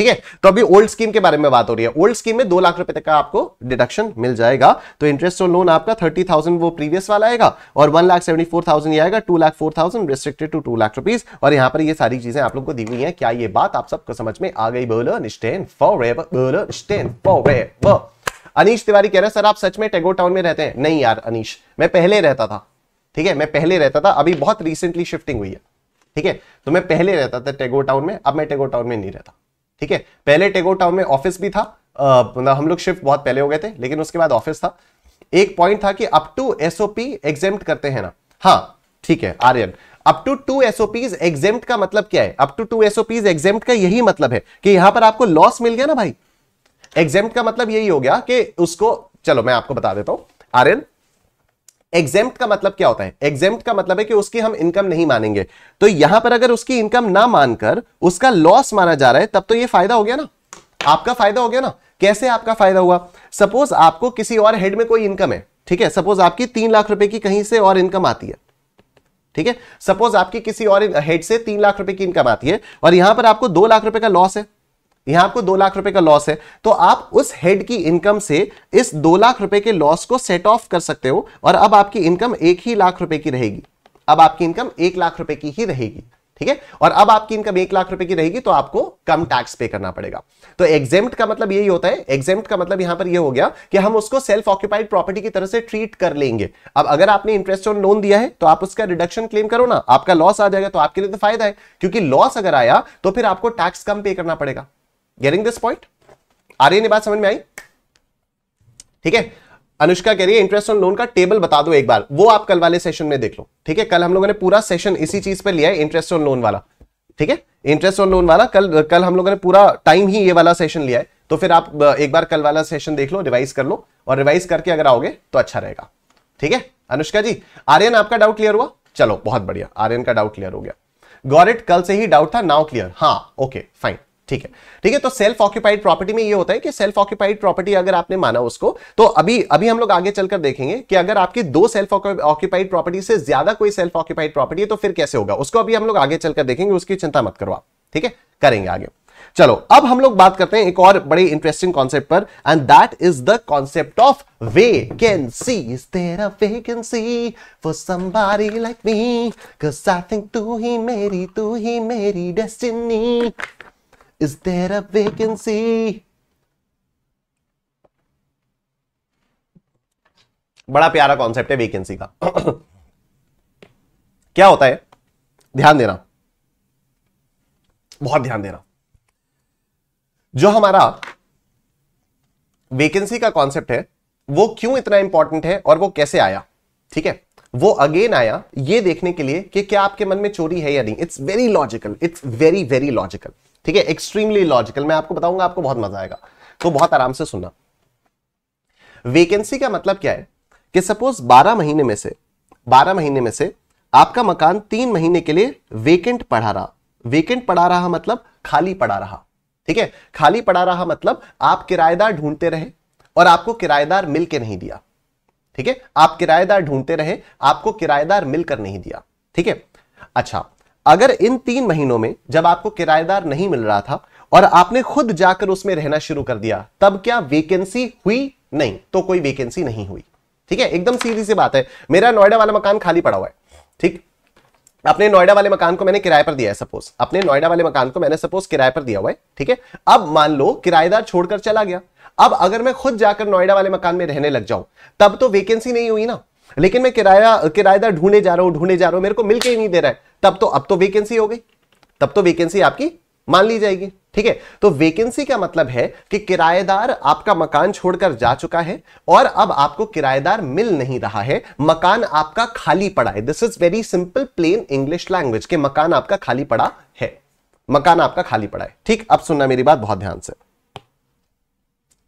ठीक है तो अभी ओल्ड स्कीम के बारे में बात हो रही है ओल्ड स्कीम में दो लाख रुपए तक का आपको डिडक्शन मिल जाएगा तो इंटरेस्ट ऑन लोन आपका थर्टी थाउजेंड वो प्रीवियस वाला आएगा और one lakh seventy four thousand आएगा two lakh four thousand restricted to two lakh rupees और यहां पर ये सारी चीजें आप लोग को दी हुई है क्या ये बात आप सबको समझ में आ गई बोलो निस्टेन फॉर एवर बोलो निस्टेन फॉर एवर अनीश तिवारी कह रहे हैं सर आप सच में टेगोर टाउन में रहते हैं नहीं यार अनिश मैं पहले रहता था ठीक है मैं पहले रहता था अभी बहुत रिसेंटली शिफ्टिंग हुई है ठीक है तो मैं पहले रहता था टेगोर टाउन में अब मैं टेगोर टाउन में नहीं रहता ठीक है पहले टेगो टाउन में ऑफिस भी था मतलब हम लोग शिफ्ट बहुत पहले हो गए थे लेकिन उसके बाद ऑफिस था एक पॉइंट था कि अप टू एसओपी एग्जाम करते हैं ना हाँ ठीक है Aryan up to two SOPs exam का मतलब क्या है up to two SOPs exam का यही मतलब है कि यहां पर आपको लॉस मिल गया ना भाई एग्जाम का मतलब यही हो गया कि उसको चलो मैं आपको बता देता हूं आर्यन एग्जेम्प्ट का मतलब क्या होता है एग्जेम्प्ट का मतलब है कि उसकी हम इनकम नहीं मानेंगे तो यहां पर अगर उसकी इनकम ना मानकर उसका लॉस माना जा रहा है तब तो ये फायदा हो गया ना आपका फायदा हो गया ना कैसे आपका फायदा हुआ सपोज आपको किसी और हेड में कोई इनकम है ठीक है सपोज आपकी तीन लाख रुपए की कहीं से और इनकम आती है ठीक है सपोज आपकी किसी और हेड से तीन लाख रुपए की इनकम आती है और यहां पर आपको दो लाख रुपए का लॉस है यहां आपको दो लाख रुपए का लॉस है तो आप उस हेड की इनकम से इस दो लाख रुपए के लॉस को सेट ऑफ कर सकते हो और अब आपकी इनकम एक ही लाख रुपए की रहेगी अब आपकी इनकम एक लाख रुपए की ही रहेगी ठीक है और अब आपकी इनकम एक लाख रुपए की रहेगी तो आपको कम टैक्स पे करना पड़ेगा तो एग्जेम्प्ट का मतलब यही होता है एग्जेम्प्ट का मतलब यहां पर यह हो गया कि हम उसको सेल्फ ऑक्यूपाइड प्रॉपर्टी की तरह से ट्रीट कर लेंगे अब अगर आपने इंटरेस्ट ऑन लोन दिया है तो आप उसका रिडक्शन क्लेम करो ना आपका लॉस आ जाएगा तो आपके लिए तो फायदा है क्योंकि लॉस अगर आया तो फिर आपको टैक्स कम पे करना पड़ेगा गेटिंग दिस पॉइंट आ रही नहीं बात समझ में आई ठीक है अनुष्का कह रही है इंटरेस्ट ऑन लोन का टेबल बता दो एक बार वो आप कल वाले सेशन में देख लो ठीक है कल हम लोगों ने पूरा सेशन इसी चीज पर लिया है इंटरेस्ट ऑन लोन वाला ठीक है इंटरेस्ट ऑन लोन वाला कल कल हम लोगों ने पूरा टाइम ही ये वाला सेशन लिया है तो फिर आप एक बार कल वाला सेशन देख लो रिवाइज कर लो और रिवाइज करके अगर आओगे तो अच्छा रहेगा ठीक है अनुष्का जी आर्यन आपका डाउट क्लियर हुआ चलो बहुत बढ़िया आर्यन का डाउट क्लियर हो गया गौरेट कल से ही डाउट था नाउ क्लियर हाँ ओके फाइन ठीक है ठीक है तो सेल्फ ऑक्यूपाइड प्रॉपर्टी में ये होता है कि सेल्फ ऑक्यूपाइड प्रॉपर्टी अगर आपने माना उसको तो अभी अभी हम लोग आगे चलकर देखेंगे कि अगर आपकी दो सेल्फ ऑक्यूपाइड प्रॉपर्टी से ज्यादा कोई सेल्फ ऑक्यूपाइड प्रॉपर्टी है तो फिर कैसे होगा उसको अभी हम लोग आगे चलकर देखेंगे उसकी चिंता मत करो आप ठीक है करेंगे आगे चलो अब हम लोग बात करते हैं एक और बड़े इंटरेस्टिंग कॉन्सेप्ट पर and that is the concept of we can see is there a vacancy for somebody like me cuz I think तू ही मेरी तू ही मेरी destiny Is there a vacancy? बड़ा प्यारा कॉन्सेप्ट है वेकेंसी का [COUGHS] क्या होता है ध्यान देना बहुत ध्यान देना जो हमारा वेकेंसी का कॉन्सेप्ट है वो क्यों इतना इंपॉर्टेंट है और वो कैसे आया ठीक है वो अगेन आया ये देखने के लिए कि क्या आपके मन में चोरी है या नहीं it's very logical it's very very logical ठीक है एक्सट्रीमली लॉजिकल मैं आपको बताऊंगा आपको बहुत मजा आएगा तो बहुत आराम से सुनना वेकेंसी का मतलब क्या है कि सपोज 12 महीने में से 12 महीने में से आपका मकान तीन महीने के लिए वेकेंट पड़ा रहा वेकेंट पड़ा रहा मतलब खाली पड़ा रहा ठीक है खाली पड़ा रहा मतलब आप किराएदार ढूंढते रहे और आपको किराएदार मिलकर नहीं दिया ठीक है आप किराएदार ढूंढते रहे आपको किराएदार मिलकर नहीं दिया ठीक है अच्छा अगर इन तीन महीनों में जब आपको किराएदार नहीं मिल रहा था और आपने खुद जाकर उसमें रहना शुरू कर दिया तब क्या वेकेंसी हुई नहीं तो कोई वेकेंसी नहीं हुई ठीक है एकदम सीधी सी बात है मेरा नोएडा वाला मकान खाली पड़ा हुआ है ठीक अपने नोएडा वाले मकान को मैंने किराए पर दिया है सपोज अपने नोएडा वाले मकान को मैंने सपोज किराए पर दिया हुआ है ठीक है अब मान लो किराएदार छोड़कर चला गया अब अगर मैं खुद जाकर नोएडा वाले मकान में रहने लग जाऊं तब तो वेकेंसी नहीं हुई ना लेकिन मैं किराया किराएदार ढूंढे जा रहा हूं ढूंढे जा रहा हूं मेरे को मिलकर ही नहीं दे रहा है तब तो अब तो वेकेंसी हो गई तब तो वेकेंसी आपकी मान ली जाएगी ठीक है तो वेकेंसी का मतलब है कि किराएदार आपका मकान छोड़कर जा चुका है और अब आपको किराएदार मिल नहीं रहा है मकान आपका खाली पड़ा है this is very simple plain English language के मकान आपका खाली पड़ा है मकान आपका खाली पड़ा है ठीक अब सुनना मेरी बात बहुत ध्यान से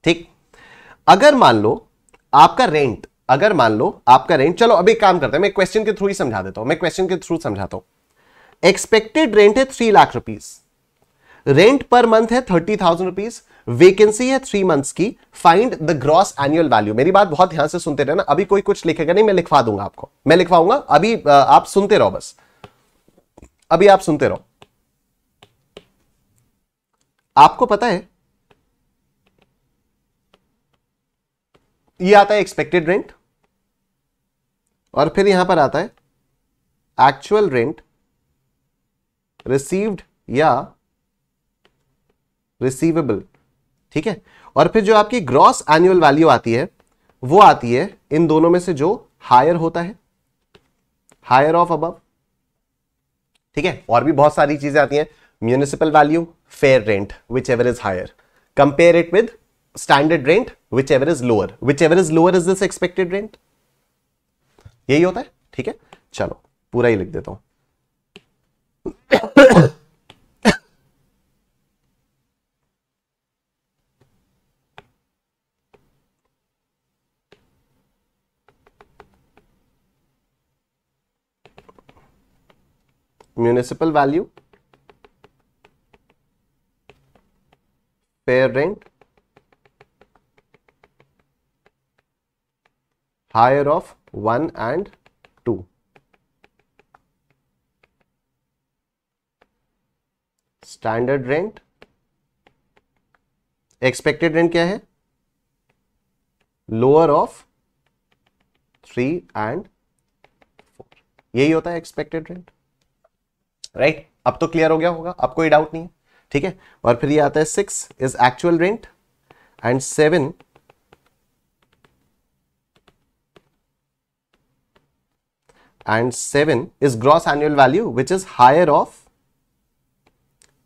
ठीक अगर मान लो आपका रेंट अगर मान लो आपका रेंट चलो अभी काम करते हैं मैं क्वेश्चन के थ्रू ही समझा देता हूं मैं क्वेश्चन के थ्रू समझाता हूं एक्सपेक्टेड रेंट है three lakh rupees rent per month है थर्टी थाउजेंड रुपीज वेकेंसी है थ्री मंथ्स की find the gross annual value मेरी बात बहुत ध्यान से सुनते रहना अभी कोई कुछ लिखेगा नहीं मैं लिखवा दूंगा आपको मैं लिखवाऊंगा अभी आप सुनते रहो बस अभी आप सुनते रहो आपको पता है ये आता है एक्सपेक्टेड रेंट और फिर यहां पर आता है एक्चुअल रेंट रिसीव्ड या रिसीवेबल ठीक है और फिर जो आपकी ग्रॉस एनुअल वैल्यू आती है वो आती है इन दोनों में से जो हायर होता है हायर ऑफ अब ठीक है और भी बहुत सारी चीजें आती हैं municipal value fair rent whichever is higher compare it with standard rent whichever is lower whichever is lower is this expected rent यही होता है ठीक है चलो पूरा ही लिख देता हूं municipal value fair rent higher of 1 and 2 standard rent expected rent क्या है lower of three and four यही होता है एक्सपेक्टेड रेंट राइट अब तो क्लियर हो गया होगा अब कोई डाउट नहीं है ठीक है और फिर ये आता है six is actual rent and seven and seven is gross annual value which is higher of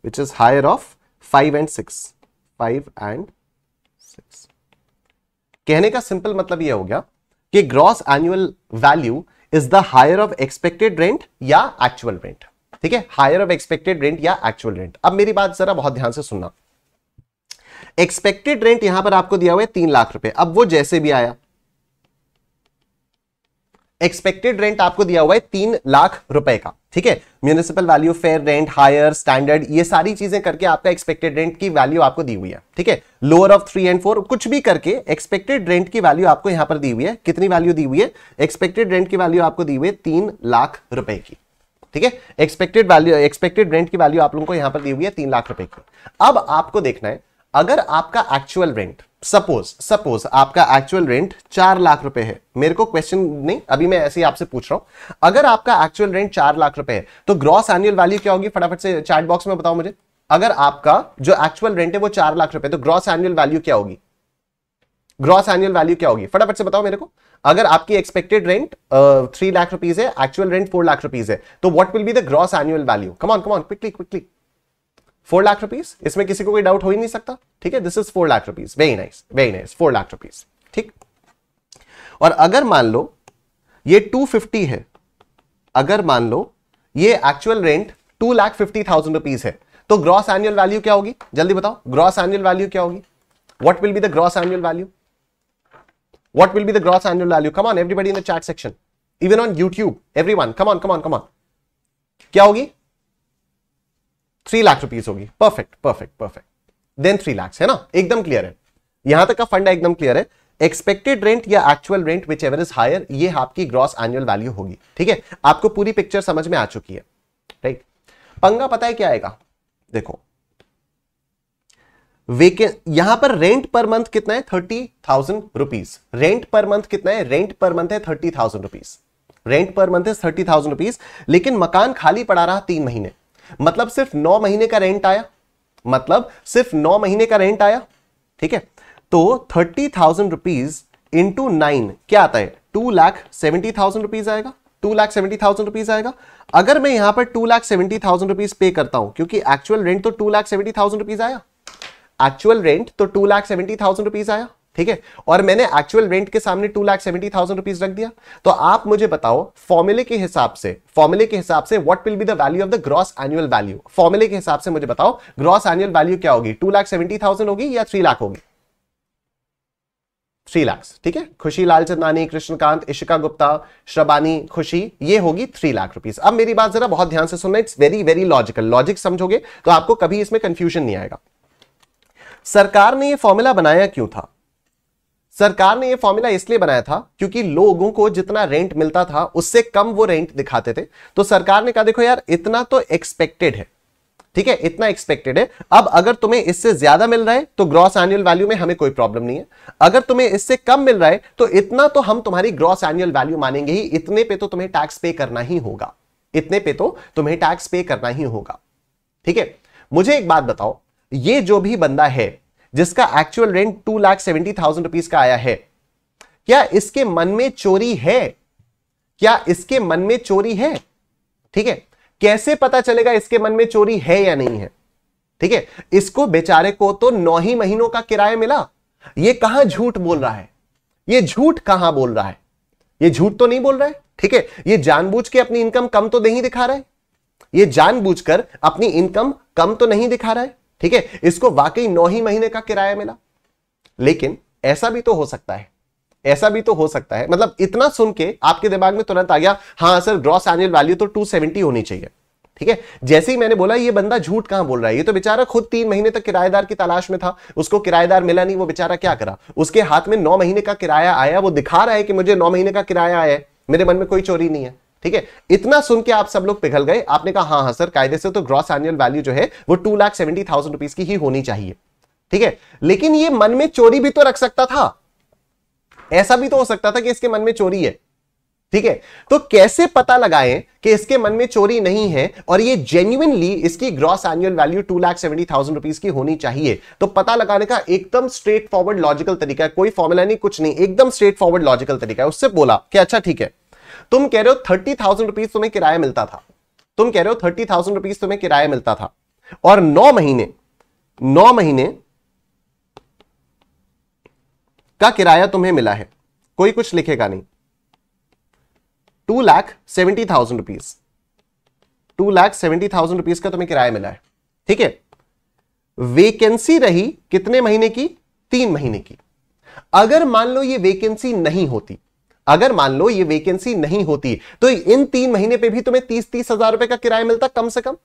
which is higher of 5 and 6 5 and 6 कहने का सिंपल मतलब यह हो गया कि gross annual value is the higher of expected rent या एक्चुअल रेंट ठीक है हायर ऑफ एक्सपेक्टेड रेंट या एक्चुअल रेंट अब मेरी बात जरा बहुत ध्यान से सुनना एक्सपेक्टेड रेंट यहां पर आपको दिया हुआ है तीन लाख रुपए अब वो जैसे भी आया एक्सपेक्टेड रेंट आपको दिया हुआ है तीन लाख रुपए का ठीक है municipal value fair rent higher standard ये सारी चीजें करके आपका एक्सपेक्टेड रेंट की वैल्यू आपको दी हुई है ठीक है lower of three and four कुछ भी करके एक्सपेक्टेड रेंट की वैल्यू आपको यहां पर दी हुई है कितनी वैल्यू दी हुई है एक्सपेक्टेड रेंट की वैल्यू आपको दी हुई है तीन लाख रुपए की ठीक है एक्सपेक्टेड वैल्यू एक्सपेक्टेड रेंट की वैल्यू आप लोगों को यहां पर दी हुई है तीन लाख रुपए की अब आपको देखना है अगर आपका एक्चुअल रेंट सपोज सपोज आपका एक्चुअल रेंट चार लाख रुपए है मेरे को क्वेश्चन नहीं अभी मैं ऐसे ही आपसे पूछ रहा हूं अगर आपका एक्चुअल रेंट चार लाख रुपए है तो ग्रॉस एनुअल वैल्यू क्या होगी फटाफट से चैट बॉक्स में बताओ मुझे अगर आपका जो एक्चुअल रेंट है वो चार लाख रुपए तो ग्रॉस एनुअल वैल्यू क्या होगी ग्रॉस एनुअल वैल्यू क्या होगी फटाफट से बताओ मेरे को अगर आपकी expected rent three lakh rupees है actual rent four lakh rupees है तो what will be the gross annual value come on come on quickly quickly four lakh rupees इसमें किसी को कोई डाउट हो ही नहीं सकता ठीक है this is four lakh rupees very nice very nice four lakh rupees ठीक और अगर मान लो ये टू फिफ्टी है अगर मान लो ये actual rent two lakh fifty thousand rupees है तो ग्रॉस एनुअल वैल्यू क्या होगी जल्दी बताओ ग्रॉस एनुअल वैल्यू क्या होगी what will be the gross annual value what will be the gross annual value come everybody in the chat section even on YouTube everyone come on come on come क्या होगी थ्री लाख रुपीज होगी perfect perfect perfect then three lakh है ना एकदम क्लियर है यहां तक का फंड एकदम क्लियर है एक्सपेक्टेड रेंट या actual rent whichever is higher ये आपकी ग्रॉस एनुअल वैल्यू होगी ठीक है आपको पूरी पिक्चर समझ में आ चुकी है राइट पंगा पता है क्या आएगा देखो वेके यहां पर रेंट पर मंथ कितना है thirty thousand rupees rent per month कितना है रेंट पर मंथ है thirty thousand rupees rent per month है थर्टी थाउजेंड रुपीज लेकिन मकान खाली पड़ा रहा तीन महीने मतलब सिर्फ नौ महीने का रेंट आया मतलब सिर्फ नौ महीने का रेंट आया ठीक है तो thirty thousand rupees into nine क्या आता है two lakh seventy thousand rupees आएगा two lakh seventy thousand rupees आएगा अगर मैं यहां पर two lakh seventy thousand rupees pay करता हूं क्योंकि एक्चुअल रेंट तो two lakh seventy thousand rupees आया एक्चुअल रेंट तो two lakh seventy thousand rupees आया ठीक है और मैंने एक्चुअल रेंट के सामने two lakh seventy thousand rupees रख दिया तो आप मुझे बताओ फॉर्मूले के हिसाब से फॉर्मूले के हिसाब से what will be the value of the gross annual value फॉर्मूले के हिसाब से मुझे बताओ ग्रॉस एनुअल वैल्यू क्या होगी टू लाख सेवेंटी थाउजेंड होगी या थ्री लाख होगी थ्री लाख ठीक है खुशी लाल चंदानी कृष्णकांत इशिका गुप्ता श्रबानी खुशी ये होगी थ्री लाख रुपीज अब मेरी बात जरा बहुत ध्यान से सुनना it's very very logical logic समझोगे तो आपको कभी इसमें कंफ्यूजन नहीं आएगा सरकार ने ये फॉर्मूला बनाया क्यों था सरकार ने ये फॉर्मूला इसलिए बनाया था क्योंकि लोगों को जितना रेंट मिलता था उससे कम वो रेंट दिखाते थे तो सरकार ने कहा देखो यार इतना तो एक्सपेक्टेड है ठीक है इतना एक्सपेक्टेड है अब अगर तुम्हें इससे ज्यादा मिल रहा है तो ग्रॉस एनुअल वैल्यू में हमें कोई प्रॉब्लम नहीं है अगर तुम्हें इससे कम मिल रहा है तो इतना तो हम तुम्हारी ग्रॉस एनुअल वैल्यू मानेंगे ही इतने पे तो तुम्हें टैक्स पे करना ही होगा इतने पे तो तुम्हें टैक्स पे करना ही होगा ठीक है मुझे एक बात बताओ ये जो भी बंदा है जिसका actual rent two lakh seventy thousand rupees का आया है क्या इसके मन में चोरी है क्या इसके मन में चोरी है ठीक है कैसे पता चलेगा इसके मन में चोरी है या नहीं है ठीक है इसको बेचारे को तो नौ ही महीनों का किराया मिला ये कहां झूठ बोल रहा है ये झूठ कहां बोल रहा है ये झूठ तो नहीं बोल रहा है ठीक है ये जानबूझ के अपनी इनकम कम तो नहीं दिखा रहा है ये जानबूझकर अपनी इनकम कम तो नहीं दिखा रहा है ठीक है इसको वाकई नौ ही महीने का किराया मिला लेकिन ऐसा भी तो हो सकता है ऐसा भी तो हो सकता है मतलब इतना सुन के आपके दिमाग में तुरंत आ गया हाँ सर ग्रॉस एनुअल वैल्यू तो 270 होनी चाहिए ठीक है जैसे ही मैंने बोला ये बंदा झूठ कहां बोल रहा है ये तो बेचारा खुद तीन महीने तक किराएदार की तलाश में था उसको किराएदार मिला नहीं वो बेचारा क्या करा उसके हाथ में नौ महीने का किराया आया वो दिखा रहा है कि मुझे नौ महीने का किराया आया है मेरे मन में कोई चोरी नहीं है ठीक है इतना सुन के आप सब लोग पिघल गए आपने कहा हाँ हाँ सर कायदे से तो ग्रॉस एनुअल वैल्यू जो है वो two lakh seventy thousand rupees की ही होनी चाहिए ठीक है लेकिन ये मन में चोरी भी तो रख सकता था ऐसा भी तो हो सकता था कि इसके मन में चोरी है ठीक है तो कैसे पता लगाएं कि इसके मन में चोरी नहीं है और ये जेन्युनली इसकी gross annual value two lakh seventy thousand rupees की होनी चाहिए तो पता लगाने का एकदम स्ट्रेट फॉरवर्ड लॉजिकल तरीका है कोई फॉर्मूला नहीं कुछ नहीं एकदम स्ट्रेट फॉरवर्ड लॉजिकल तरीका है उससे बोला कि अच्छा ठीक है तुम कह रहे हो थर्टी थाउजेंड रुपीज तुम्हें किराया मिलता था तुम कह रहे हो थर्टी थाउजेंड रुपीज तुम्हें किराया मिलता था और नौ महीने नौ महीने का किराया तुम्हें मिला है कोई कुछ लिखेगा नहीं two lakh seventy thousand rupees two lakh seventy thousand rupees का तुम्हें किराया मिला है ठीक है वेकेंसी रही कितने महीने की तीन महीने की अगर मान लो ये वेकेंसी नहीं होती अगर मान लो ये वेकेंसी नहीं होती तो इन तीन महीने पे भी तुम्हें तीस तीस हजार रुपए का किराया मिलता कम से कम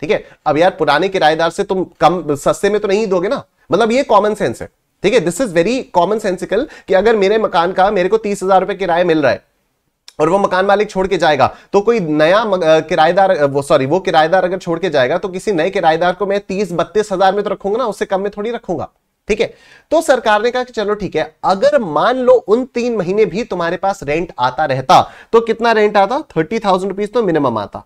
ठीक है अब यार पुराने किराएदार से तुम कम सस्ते में तो नहीं दोगे ना मतलब ये कॉमन सेंस है ठीक है this is very common sensical कि अगर मेरे मकान का मेरे को तीस हजार रुपए किराया मिल रहा है और वो मकान मालिक छोड़ के जाएगा तो कोई नया किराएदार वो सॉरी वो किराएदार अगर छोड़ के जाएगा तो किसी नए किराएदार को मैं तीस बत्तीस हजार में तो रखूंगा ना उससे कम में थोड़ी रखूंगा ठीक है तो सरकार ने कहा कि चलो ठीक है अगर मान लो उन तीन महीने भी तुम्हारे पास रेंट आता रहता तो कितना रेंट आता थर्टी थाउजेंड रुपीज तो मिनिमम आता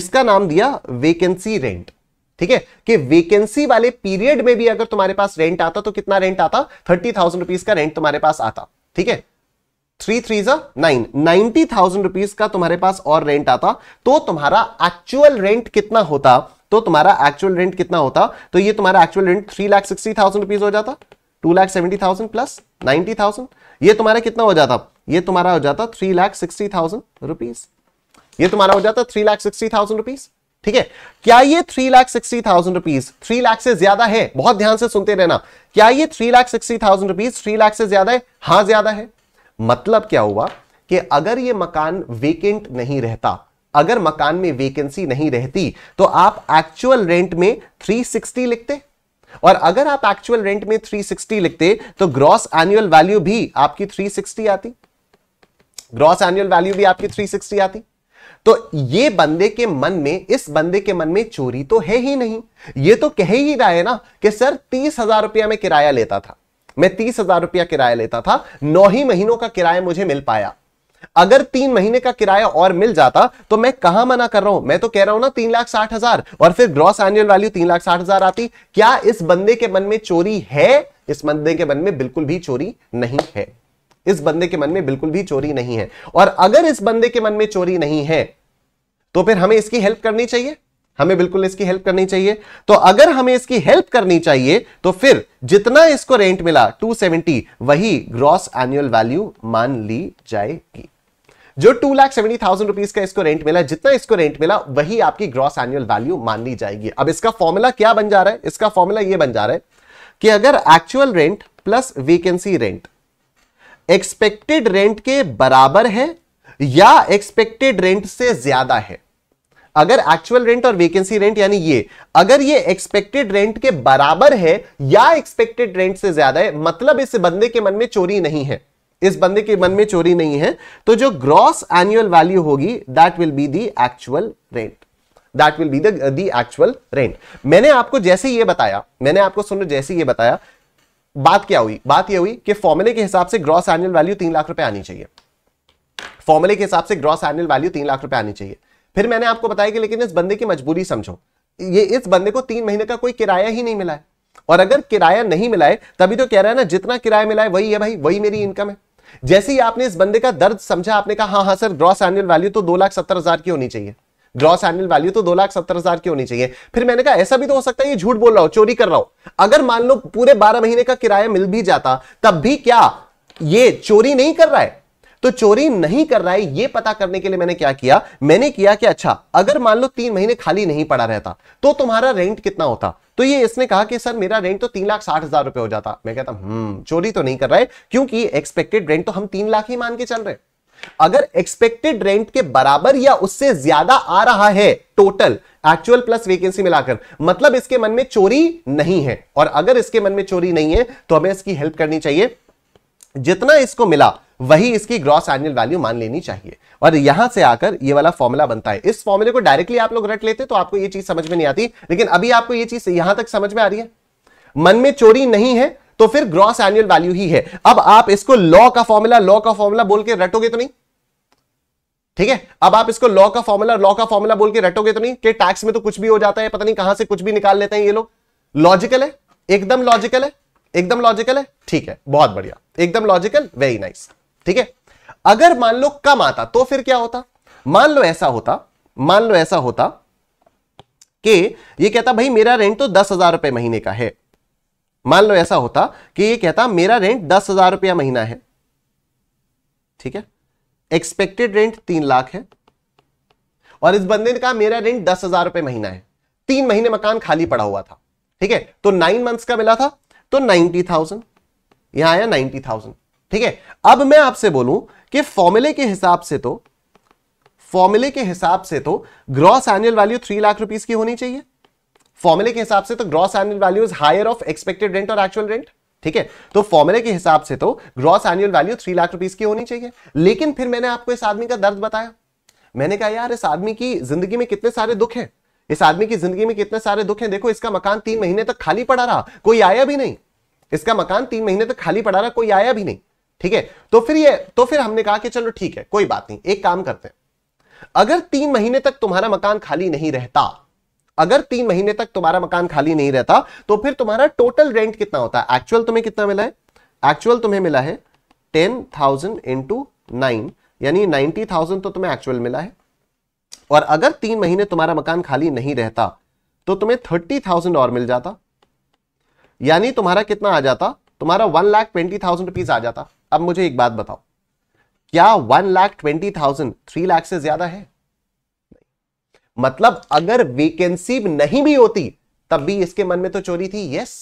इसका नाम दिया वेकेंसी रेंट ठीक है कि वेकेंसी वाले पीरियड में भी अगर तुम्हारे पास रेंट आता तो कितना रेंट आता थर्टी थाउजेंड रुपीज का रेंट तुम्हारे पास आता ठीक है three three nine ninety thousand rupees का तुम्हारे पास और रेंट आता तो तुम्हारा एक्चुअल रेंट कितना होता तो तुम्हारा एक्चुअल रेंट कितना होता तो ये तुम्हारा actual rent three lakh sixty thousand rupees हो जाता two lakh seventy thousand plus ninety thousand ये तुम्हारा कितना हो जाता ये तुम्हारा हो जाता three lakh sixty thousand rupees ये तुम्हारा हो जाता three lakh sixty thousand rupees ठीक है क्या ये three lakh sixty thousand rupees three lakh से ज्यादा है बहुत ध्यान से सुनते रहना क्या ये three lakh sixty thousand rupees three lakh से ज्यादा है हाँ ज्यादा है मतलब क्या हुआ कि अगर ये मकान वेकेंट नहीं रहता अगर मकान में वेकेंसी नहीं रहती तो आप एक्चुअल रेंट में 360 लिखते और अगर आप एक्चुअल रेंट में 360 लिखते तो ग्रॉस एनुअल वैल्यू भी आपकी 360 आती ग्रॉस एनुअल वैल्यू भी आपकी 360 आती तो ये बंदे के मन में इस बंदे के मन में चोरी तो है ही नहीं ये तो कह ही रहा है ना कि सर तीस हजार रुपया में किराया लेता था मैं तीस हजार रुपया किराया लेता था नौ ही महीनों का किराया मुझे मिल पाया अगर तीन महीने का किराया और मिल जाता तो मैं कहा मना कर रहा हूं मैं तो कह रहा हूं ना तीन लाख साठ हजार और फिर ग्रॉस एनुअल वैल्यू तीन लाख साठ हजार आती क्या इस बंदे के मन में चोरी है इस बंदे के मन में बिल्कुल भी चोरी नहीं है इस बंदे के मन में बिल्कुल भी चोरी नहीं है और अगर इस बंदे के मन में चोरी नहीं है तो फिर हमें इसकी हेल्प करनी चाहिए हमें बिल्कुल इसकी हेल्प करनी चाहिए तो अगर हमें इसकी हेल्प करनी चाहिए तो फिर जितना इसको रेंट मिला 270 वही ग्रॉस एनुअल वैल्यू मान ली जाएगी जो two lakh seventy thousand rupees का इसको रेंट मिला जितना इसको रेंट मिला वही आपकी ग्रॉस एनुअल वैल्यू मान ली जाएगी अब इसका फॉर्मूला क्या बन जा रहा है इसका फॉर्मूला यह बन जा रहा है कि अगर actual rent plus vacancy rent expected rent के बराबर है या एक्सपेक्टेड रेंट से ज्यादा है अगर एक्चुअल रेंट और वेकेंसी रेंट यानी ये अगर ये एक्सपेक्टेड रेंट के बराबर है या एक्सपेक्टेड रेंट से ज्यादा है मतलब इस बंदे के मन में चोरी नहीं है इस बंदे के मन में चोरी नहीं है तो जो ग्रॉस एनुअल वैल्यू होगी that will be the actual rent that will be the actual rent मैंने आपको जैसे ये बताया मैंने आपको सुनो जैसे ये बताया बात क्या हुई बात यह हुई कि फॉर्मूले के हिसाब से ग्रॉस एनुअल वैल्यू तीन लाख रुपए आनी चाहिए फॉर्मूले के हिसाब से ग्रॉस एनुअल वैल्यू तीन लाख रुपए आनी चाहिए फिर मैंने आपको बताया कि लेकिन इस बंदे की मजबूरी समझो ये इस बंदे को तीन महीने का कोई किराया ही नहीं मिला है और अगर किराया नहीं मिला है तभी तो कह रहा है ना जितना किराया मिला है वही है भाई वही मेरी इनकम है जैसे ही आपने इस बंदे का दर्द समझा आपने कहा हाँ हाँ सर ग्रॉस एनुअल वैल्यू तो दो लाख सत्तर हजार की होनी चाहिए ग्रॉस एनुअल वैल्यू तो दो लाख सत्तर हजार की होनी चाहिए फिर मैंने कहा ऐसा भी तो हो सकता है ये झूठ बोल रहा हो चोरी कर रहा हो अगर मान लो पूरे बारह महीने का किराया मिल भी जाता तब भी क्या ये चोरी नहीं कर रहा है तो चोरी नहीं कर रहा है ये पता करने के लिए मैंने क्या किया मैंने किया कि अच्छा अगर मान लो तीन महीने खाली नहीं पड़ा रहता तो तुम्हारा रेंट कितना होता तो ये इसने कहा कि सर मेरा रेंट तो तीन लाख साठ हजार रुपए हो जाता मैं कहता हूं हम्म, चोरी तो नहीं कर रहा है क्योंकि एक्सपेक्टेड रेंट तो हम तीन लाख ही मान के चल रहे अगर एक्सपेक्टेड रेंट के बराबर या उससे ज्यादा आ रहा है टोटल एक्चुअल प्लस वेकेंसी मिलाकर मतलब इसके मन में चोरी नहीं है और अगर इसके मन में चोरी नहीं है तो हमें इसकी हेल्प करनी चाहिए जितना इसको मिला वही इसकी ग्रॉस एनुअल वैल्यू मान लेनी चाहिए और यहां से आकर ये वाला फॉर्मूला बनता है इस फॉर्मूले को डायरेक्टली आप लोग रट लेते तो आपको ये चीज समझ में नहीं आती लेकिन अभी आपको ये चीज यहां तक समझ में आ रही है मन में चोरी नहीं है तो फिर ग्रॉस एनुअल वैल्यू ही है अब आप इसको लॉ का फॉर्मूला लॉ का फॉर्मूला बोल के रटोगे तो नहीं ठीक है अब आप इसको लॉ का फॉर्मूला लॉ का फॉर्मूला बोल के रटोगे तो नहीं कि टैक्स में तो कुछ भी हो जाता है पता नहीं कहां से कुछ भी निकाल लेते हैं ये लोग लॉजिकल है एकदम लॉजिकल है एकदम लॉजिकल है ठीक है बहुत बढ़िया एकदम लॉजिकल वेरी नाइस ठीक है अगर मान लो कम आता तो फिर क्या होता मान लो ऐसा होता मान लो ऐसा होता कि ये कहता भाई मेरा रेंट तो दस हजार रुपए महीने का है मान लो ऐसा होता कि ये कहता मेरा रेंट दस हजार रुपया महीना है ठीक है एक्सपेक्टेड रेंट तीन लाख है और इस बंदे ने कहा मेरा रेंट दस हजार रुपए महीना है तीन महीने मकान खाली पड़ा हुआ था ठीक है तो नाइन मंथ्स का मिला था तो नाइनटी थाउजेंड यहां आया नाइनटी थाउजेंड ठीक है अब मैं आपसे बोलूं कि फॉर्मूले के हिसाब से तो फॉर्मूले के हिसाब से तो gross annual value three lakh rupees की होनी चाहिए फॉर्मूले के हिसाब से तो gross annual value is higher of expected rent और एक्चुअल रेंट ठीक है तो फॉर्मूले के हिसाब से तो gross annual value three lakh rupees की होनी चाहिए लेकिन फिर मैंने आपको इस आदमी का दर्द बताया मैंने कहा यार इस आदमी की जिंदगी में कितने सारे दुख हैं इस आदमी की जिंदगी में कितने सारे दुख हैं देखो इसका मकान तीन महीने तक खाली पड़ा रहा कोई आया भी नहीं इसका मकान तीन महीने तक खाली पड़ा रहा कोई आया भी नहीं ठीक है तो फिर ये तो फिर हमने कहा कि चलो ठीक है कोई बात नहीं एक काम करते हैं अगर तीन महीने तक तुम्हारा मकान खाली नहीं रहता अगर तीन महीने तक तुम्हारा मकान खाली नहीं रहता तो फिर तुम्हारा टोटल रेंट कितना होता है एक्चुअल तुम्हें कितना मिला है एक्चुअल तुम्हें मिला है टेन थाउजेंड इंटू नाइन यानी नाइनटी थाउजेंड तो तुम्हें एक्चुअल मिला है और अगर तीन महीने तुम्हारा मकान खाली नहीं रहता तो तुम्हें थर्टी थाउजेंड और मिल जाता यानी तुम्हारा कितना आ जाता तुम्हारा one lakh twenty thousand rupees आ जाता अब मुझे एक बात बताओ क्या one lakh twenty thousand three lakh से ज्यादा है मतलब अगर वेकेंसी नहीं भी होती तब भी इसके मन में तो चोरी थी यस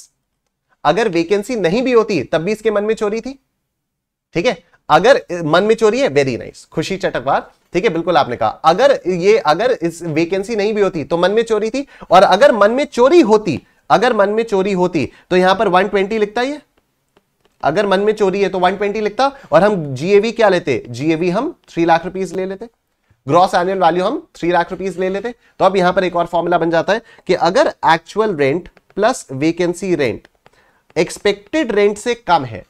अगर वेकेंसी नहीं भी होती तब भी इसके मन में चोरी थी ठीक है अगर मन में चोरी है वेरी नाइस खुशी चटकवार ठीक है बिल्कुल आपने कहा अगर ये अगर इस वेकेंसी नहीं भी होती तो मन में चोरी थी और अगर मन में चोरी होती अगर मन में चोरी होती तो यहां पर 120 लिखता है अगर मन में चोरी है तो 120 लिखता और हम जीएवी क्या लेते जीएवी हम थ्री लाख रुपीज ले लेते ग्रॉस एनुअल वैल्यू हम थ्री लाख रुपीज ले लेते तो अब यहां पर एक और फॉर्मूला बन जाता है कि अगर actual rent plus vacancy rent expected rent से कम है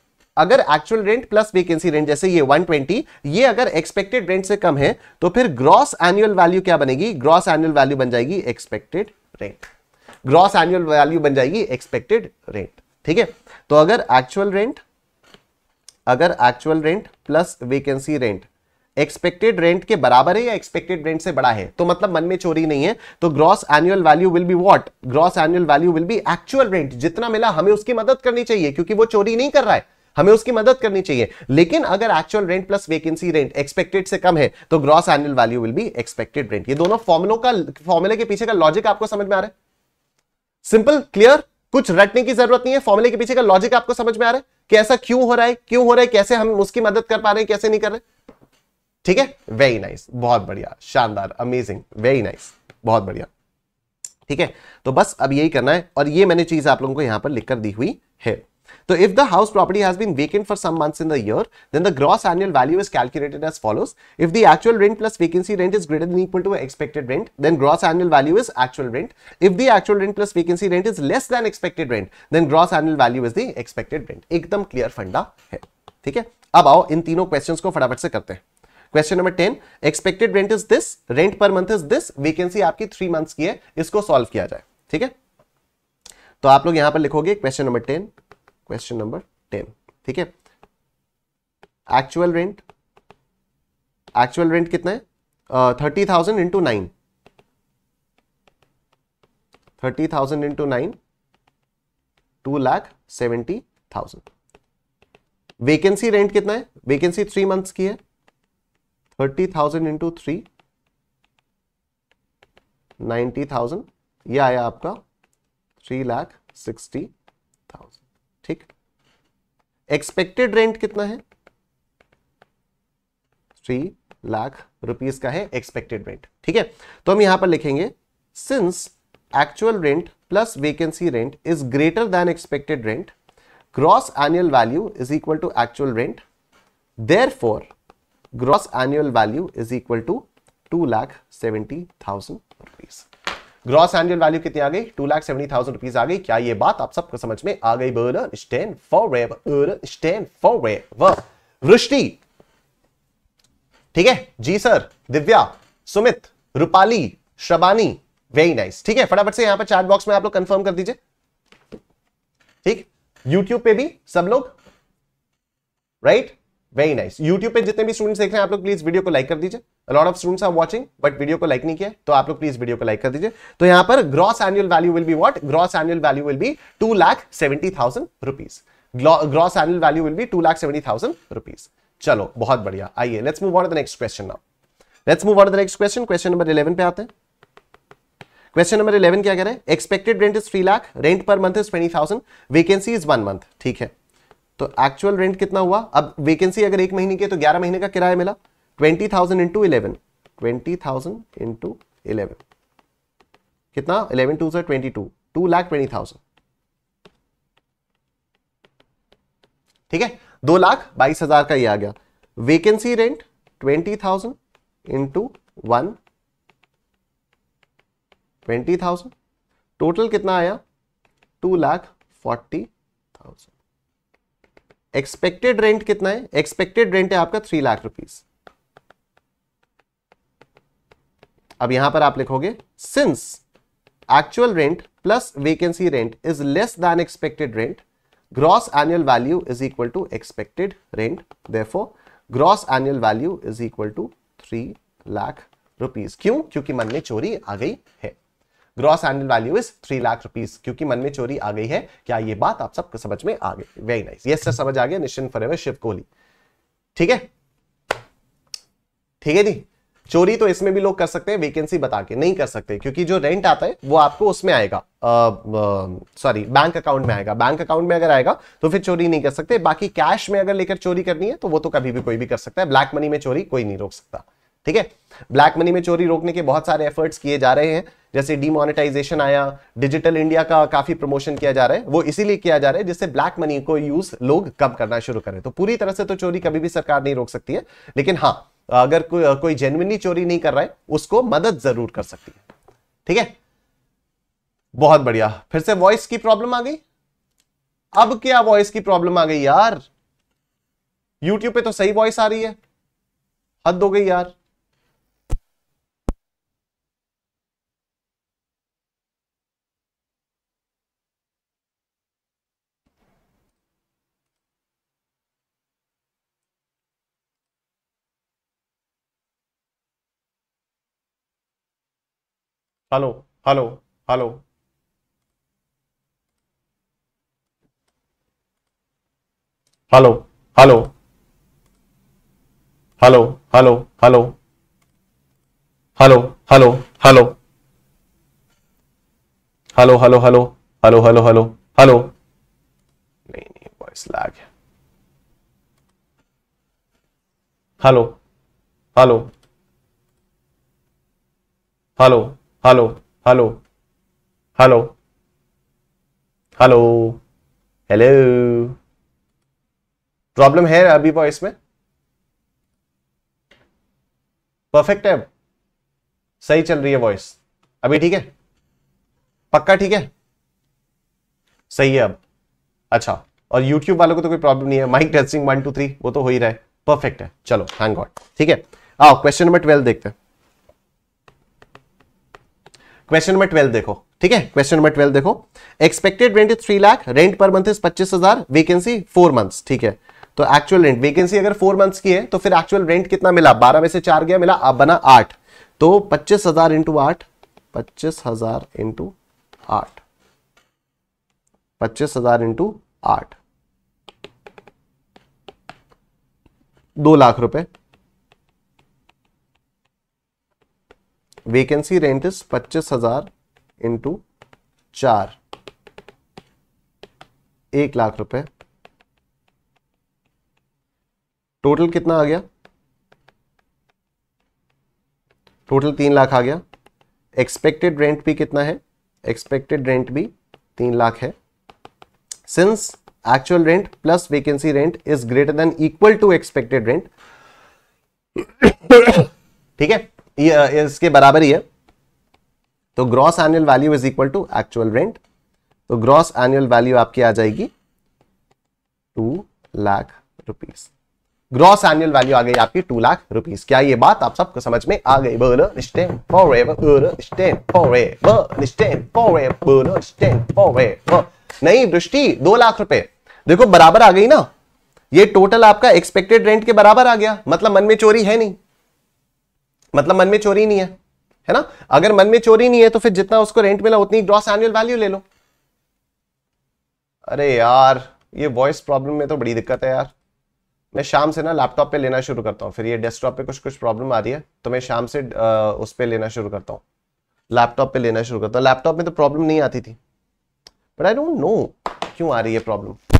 अगर actual rent plus vacancy rent जैसे ये 120 ये अगर एक्सपेक्टेड रेंट से कम है तो फिर ग्रॉस एनुअल वैल्यू क्या बनेगी ग्रॉस एनुअल वैल्यू बन जाएगी expected rent gross annual value बन जाएगी एक्सपेक्टेड रेंट ठीक है तो अगर एक्चुअल रेंट अगर actual rent plus vacancy rent expected rent के बराबर है या एक्सपेक्टेड रेंट से बड़ा है तो मतलब मन में चोरी नहीं है तो gross annual value will be what gross annual value will be actual rent जितना मिला हमें उसकी मदद करनी चाहिए क्योंकि वो चोरी नहीं कर रहा है हमें उसकी मदद करनी चाहिए लेकिन अगर actual rent plus vacancy rent expected से कम है तो gross annual value will be expected rent ये दोनों फॉर्मुलों का फॉर्मुले के पीछे का लॉजिक आपको समझ में आ रहा है सिंपल क्लियर कुछ रटने की जरूरत नहीं है फॉर्मुले के पीछे का लॉजिक आपको समझ में आ रहा है कि ऐसा क्यों हो रहा है क्यों हो रहा है कैसे हम उसकी मदद कर पा रहे हैं कैसे नहीं कर रहे ठीक है वेरी नाइस बहुत बढ़िया शानदार अमेजिंग वेरी नाइस बहुत बढ़िया ठीक है तो बस अब यही करना है और ये मैंने चीज आप लोगों को यहां पर लिखकर दी हुई है So if the house property has been vacant for some months in the year, then the gross annual value is calculated as follows. If the actual rent plus vacancy rent is greater than or equal to expected rent, then gross annual value is actual rent. If the actual rent plus vacancy rent is less than expected rent, then gross annual value is the expected rent. एकदम clear फंडा है ठीक है अब आओ इन तीनों questions को फटाफट से करते हैं question number ten expected rent is this rent per month is this vacancy आपकी थ्री मंथ्स की है इसको सॉल्व किया जाए ठीक है तो आप लोग यहां पर लिखोगे question number ten question number ten ठीक है एक्चुअल रेंट एक्चुअल रेंट कितना है thirty thousand into nine thirty thousand into nine two lakh seventy thousand vacancy rent कितना है वेकेंसी थ्री मंथ्स की है thirty thousand into three ninety thousand यह आया आपका थ्री लाख सिक्सटी ठीक एक्सपेक्टेड रेंट कितना है थ्री लाख रुपीस का है एक्सपेक्टेड रेंट ठीक है तो हम यहां पर लिखेंगे since actual rent plus vacancy rent is greater than expected rent gross annual value is equal to actual rent therefore gross annual value is equal to two lakh seventy thousand rupees gross annual value कितनी आ गई two lakh seventy thousand rupees आ गई क्या ये बात आप सबको समझ में आ गई बर्न stand for stand for Vrishti ठीक है जी sir Divya Sumit Rupali Shrabani very nice ठीक है फटाफट से यहां पर चैट बॉक्स में आप लोग कंफर्म कर दीजिए ठीक यूट्यूब पे भी सब लोग राइट वेरी नाइस यूट्यूब पे जितने भी स्टूडेंट्स देख रहे हैं आप लोग प्लीज वीडियो को लाइक कर दीजिए lot of students are watching but video को लाइक नहीं किया तो आप लोग प्लीज वीडियो को लाइक कर दीजिए तो यहां पर gross annual value will be what gross annual value will be two lakh seventy thousand rupees gross annual value will be two lakh seventy thousand rupees चलो बहुत बढ़िया आइए let's move on the next question now let's move on the next question question number eleven पे आते हैं क्वेश्चन नंबर इलेवन क्या कह रहे हैं expected rent is three lakh rent per month is twenty thousand vacancy is one month ठीक है तो एक्चुअल रेंट कितना हुआ अब वेकेंसी अगर एक महीने की है तो ग्यारह महीने का किराया मिला twenty thousand into eleven twenty thousand into eleven कितना eleven two sir twenty two two lakh twenty thousand ठीक है दो लाख बाईस हजार का ये आ गया vacancy rent twenty thousand into one twenty thousand total कितना आया two lakh forty thousand expected rent कितना है एक्सपेक्टेड रेंट है आपका थ्री लाख रुपीज़ अब यहां पर आप लिखोगे since actual rent plus vacancy rent is less than expected rent gross annual value is equal to expected rent therefore gross annual value is equal to three lakh rupees क्यों क्योंकि मन में चोरी आ गई है gross annual value is three lakh rupees क्योंकि मन में चोरी आ गई है क्या ये बात आप सबको समझ में आ गई वेरी नाइस ये सर समझ आ गया निश्चिंत फॉर शिव कोहली ठीक है ठीक है जी चोरी तो इसमें भी लोग कर सकते हैं वेकेंसी बता के नहीं कर सकते क्योंकि जो रेंट आता है वो आपको उसमें आएगा सॉरी बैंक अकाउंट में आएगा बैंक अकाउंट में अगर आएगा तो फिर चोरी नहीं कर सकते बाकी कैश में अगर लेकर चोरी करनी है तो वो तो कभी भी कोई भी कर सकता है ब्लैक मनी में चोरी कोई नहीं रोक सकता ठीक है ब्लैक मनी में चोरी रोकने के बहुत सारे एफर्ट्स किए जा रहे हैं जैसे डीमोनेटाइजेशन आया डिजिटल इंडिया का काफी प्रमोशन किया जा रहा है वो इसीलिए किया जा रहा है जिससे ब्लैक मनी को यूज लोग कम करना शुरू करें तो पूरी तरह से तो चोरी कभी भी सरकार नहीं रोक सकती है लेकिन हाँ अगर को, कोई जेनुअनली चोरी नहीं कर रहा है उसको मदद जरूर कर सकती है ठीक है बहुत बढ़िया फिर से वॉइस की प्रॉब्लम आ गई अब क्या वॉइस की प्रॉब्लम आ गई यार यूट्यूब पे तो सही वॉइस आ रही है हद हो गई यार Hello, hello, hello. Hello, hello. Hello, hello, hello. Hello, hello, hello. Hello, hello, hello. Hello, hello, hello. Hello. नहीं नहीं voice lag Hello. Hello. Hello. Hello hello hello hello hello hello problem है अभी वॉइस में परफेक्ट है सही चल रही है वॉइस अभी ठीक है पक्का ठीक है सही है अब अच्छा और YouTube वालों को तो कोई प्रॉब्लम नहीं है mic testing one two three वो तो हो ही रहा है परफेक्ट है चलो थैंक गॉड ठीक है आओ क्वेश्चन नंबर ट्वेल्व देखते हैं क्वेश्चन नंबर ट्वेल्व देखो ठीक है क्वेश्चन नंबर ट्वेल्व देखो expected rent is three lakh rent per month is पच्चीस हजार वेकेंसी फोर मंथ ठीक है तो एक्चुअल रेंट वेकेंसी अगर फोर मंथ्स की है तो फिर एक्चुअल रेंट कितना मिला बारह में से चार गया मिला अब बना आठ तो पच्चीस हजार इंटू आठ पच्चीस हजार इंटू आठ पच्चीस हजार इंटू आठ दो लाख रुपए वेकेंसी रेंट इज पच्चीस हजार इंटू चार एक लाख रुपए टोटल कितना आ गया टोटल तीन लाख आ गया एक्सपेक्टेड रेंट भी कितना है एक्सपेक्टेड रेंट भी तीन लाख है since actual rent plus vacancy rent is greater than equal to expected rent ठीक है इसके बराबर ही है तो gross annual value is equal to actual rent तो ग्रॉस एनुअल वैल्यू आपकी आ जाएगी two lakh rupees gross annual value आ गई आपकी टू लाख रुपीज क्या ये बात आप सबको समझ में आ गई बोलो बोलो नहीं दृष्टि दो लाख रुपए देखो बराबर आ गई ना ये टोटल आपका एक्सपेक्टेड रेंट के बराबर आ गया मतलब मन में चोरी है नहीं मतलब मन में चोरी नहीं है है ना अगर मन में चोरी नहीं है तो फिर जितना उसको रेंट मिला उतनी ग्रॉस एनुअल वैल्यू ले लो अरे यार ये वॉइस प्रॉब्लम में तो बड़ी दिक्कत है यार मैं शाम से ना लैपटॉप पे लेना शुरू करता हूँ फिर ये डेस्कटॉप पे कुछ कुछ प्रॉब्लम आ रही है तो मैं शाम से उस पर लेना शुरू करता हूँ लैपटॉप पे लेना शुरू करता हूँ लैपटॉप में तो प्रॉब्लम नहीं आती थी बट आई डोंट नो क्यों आ रही है problem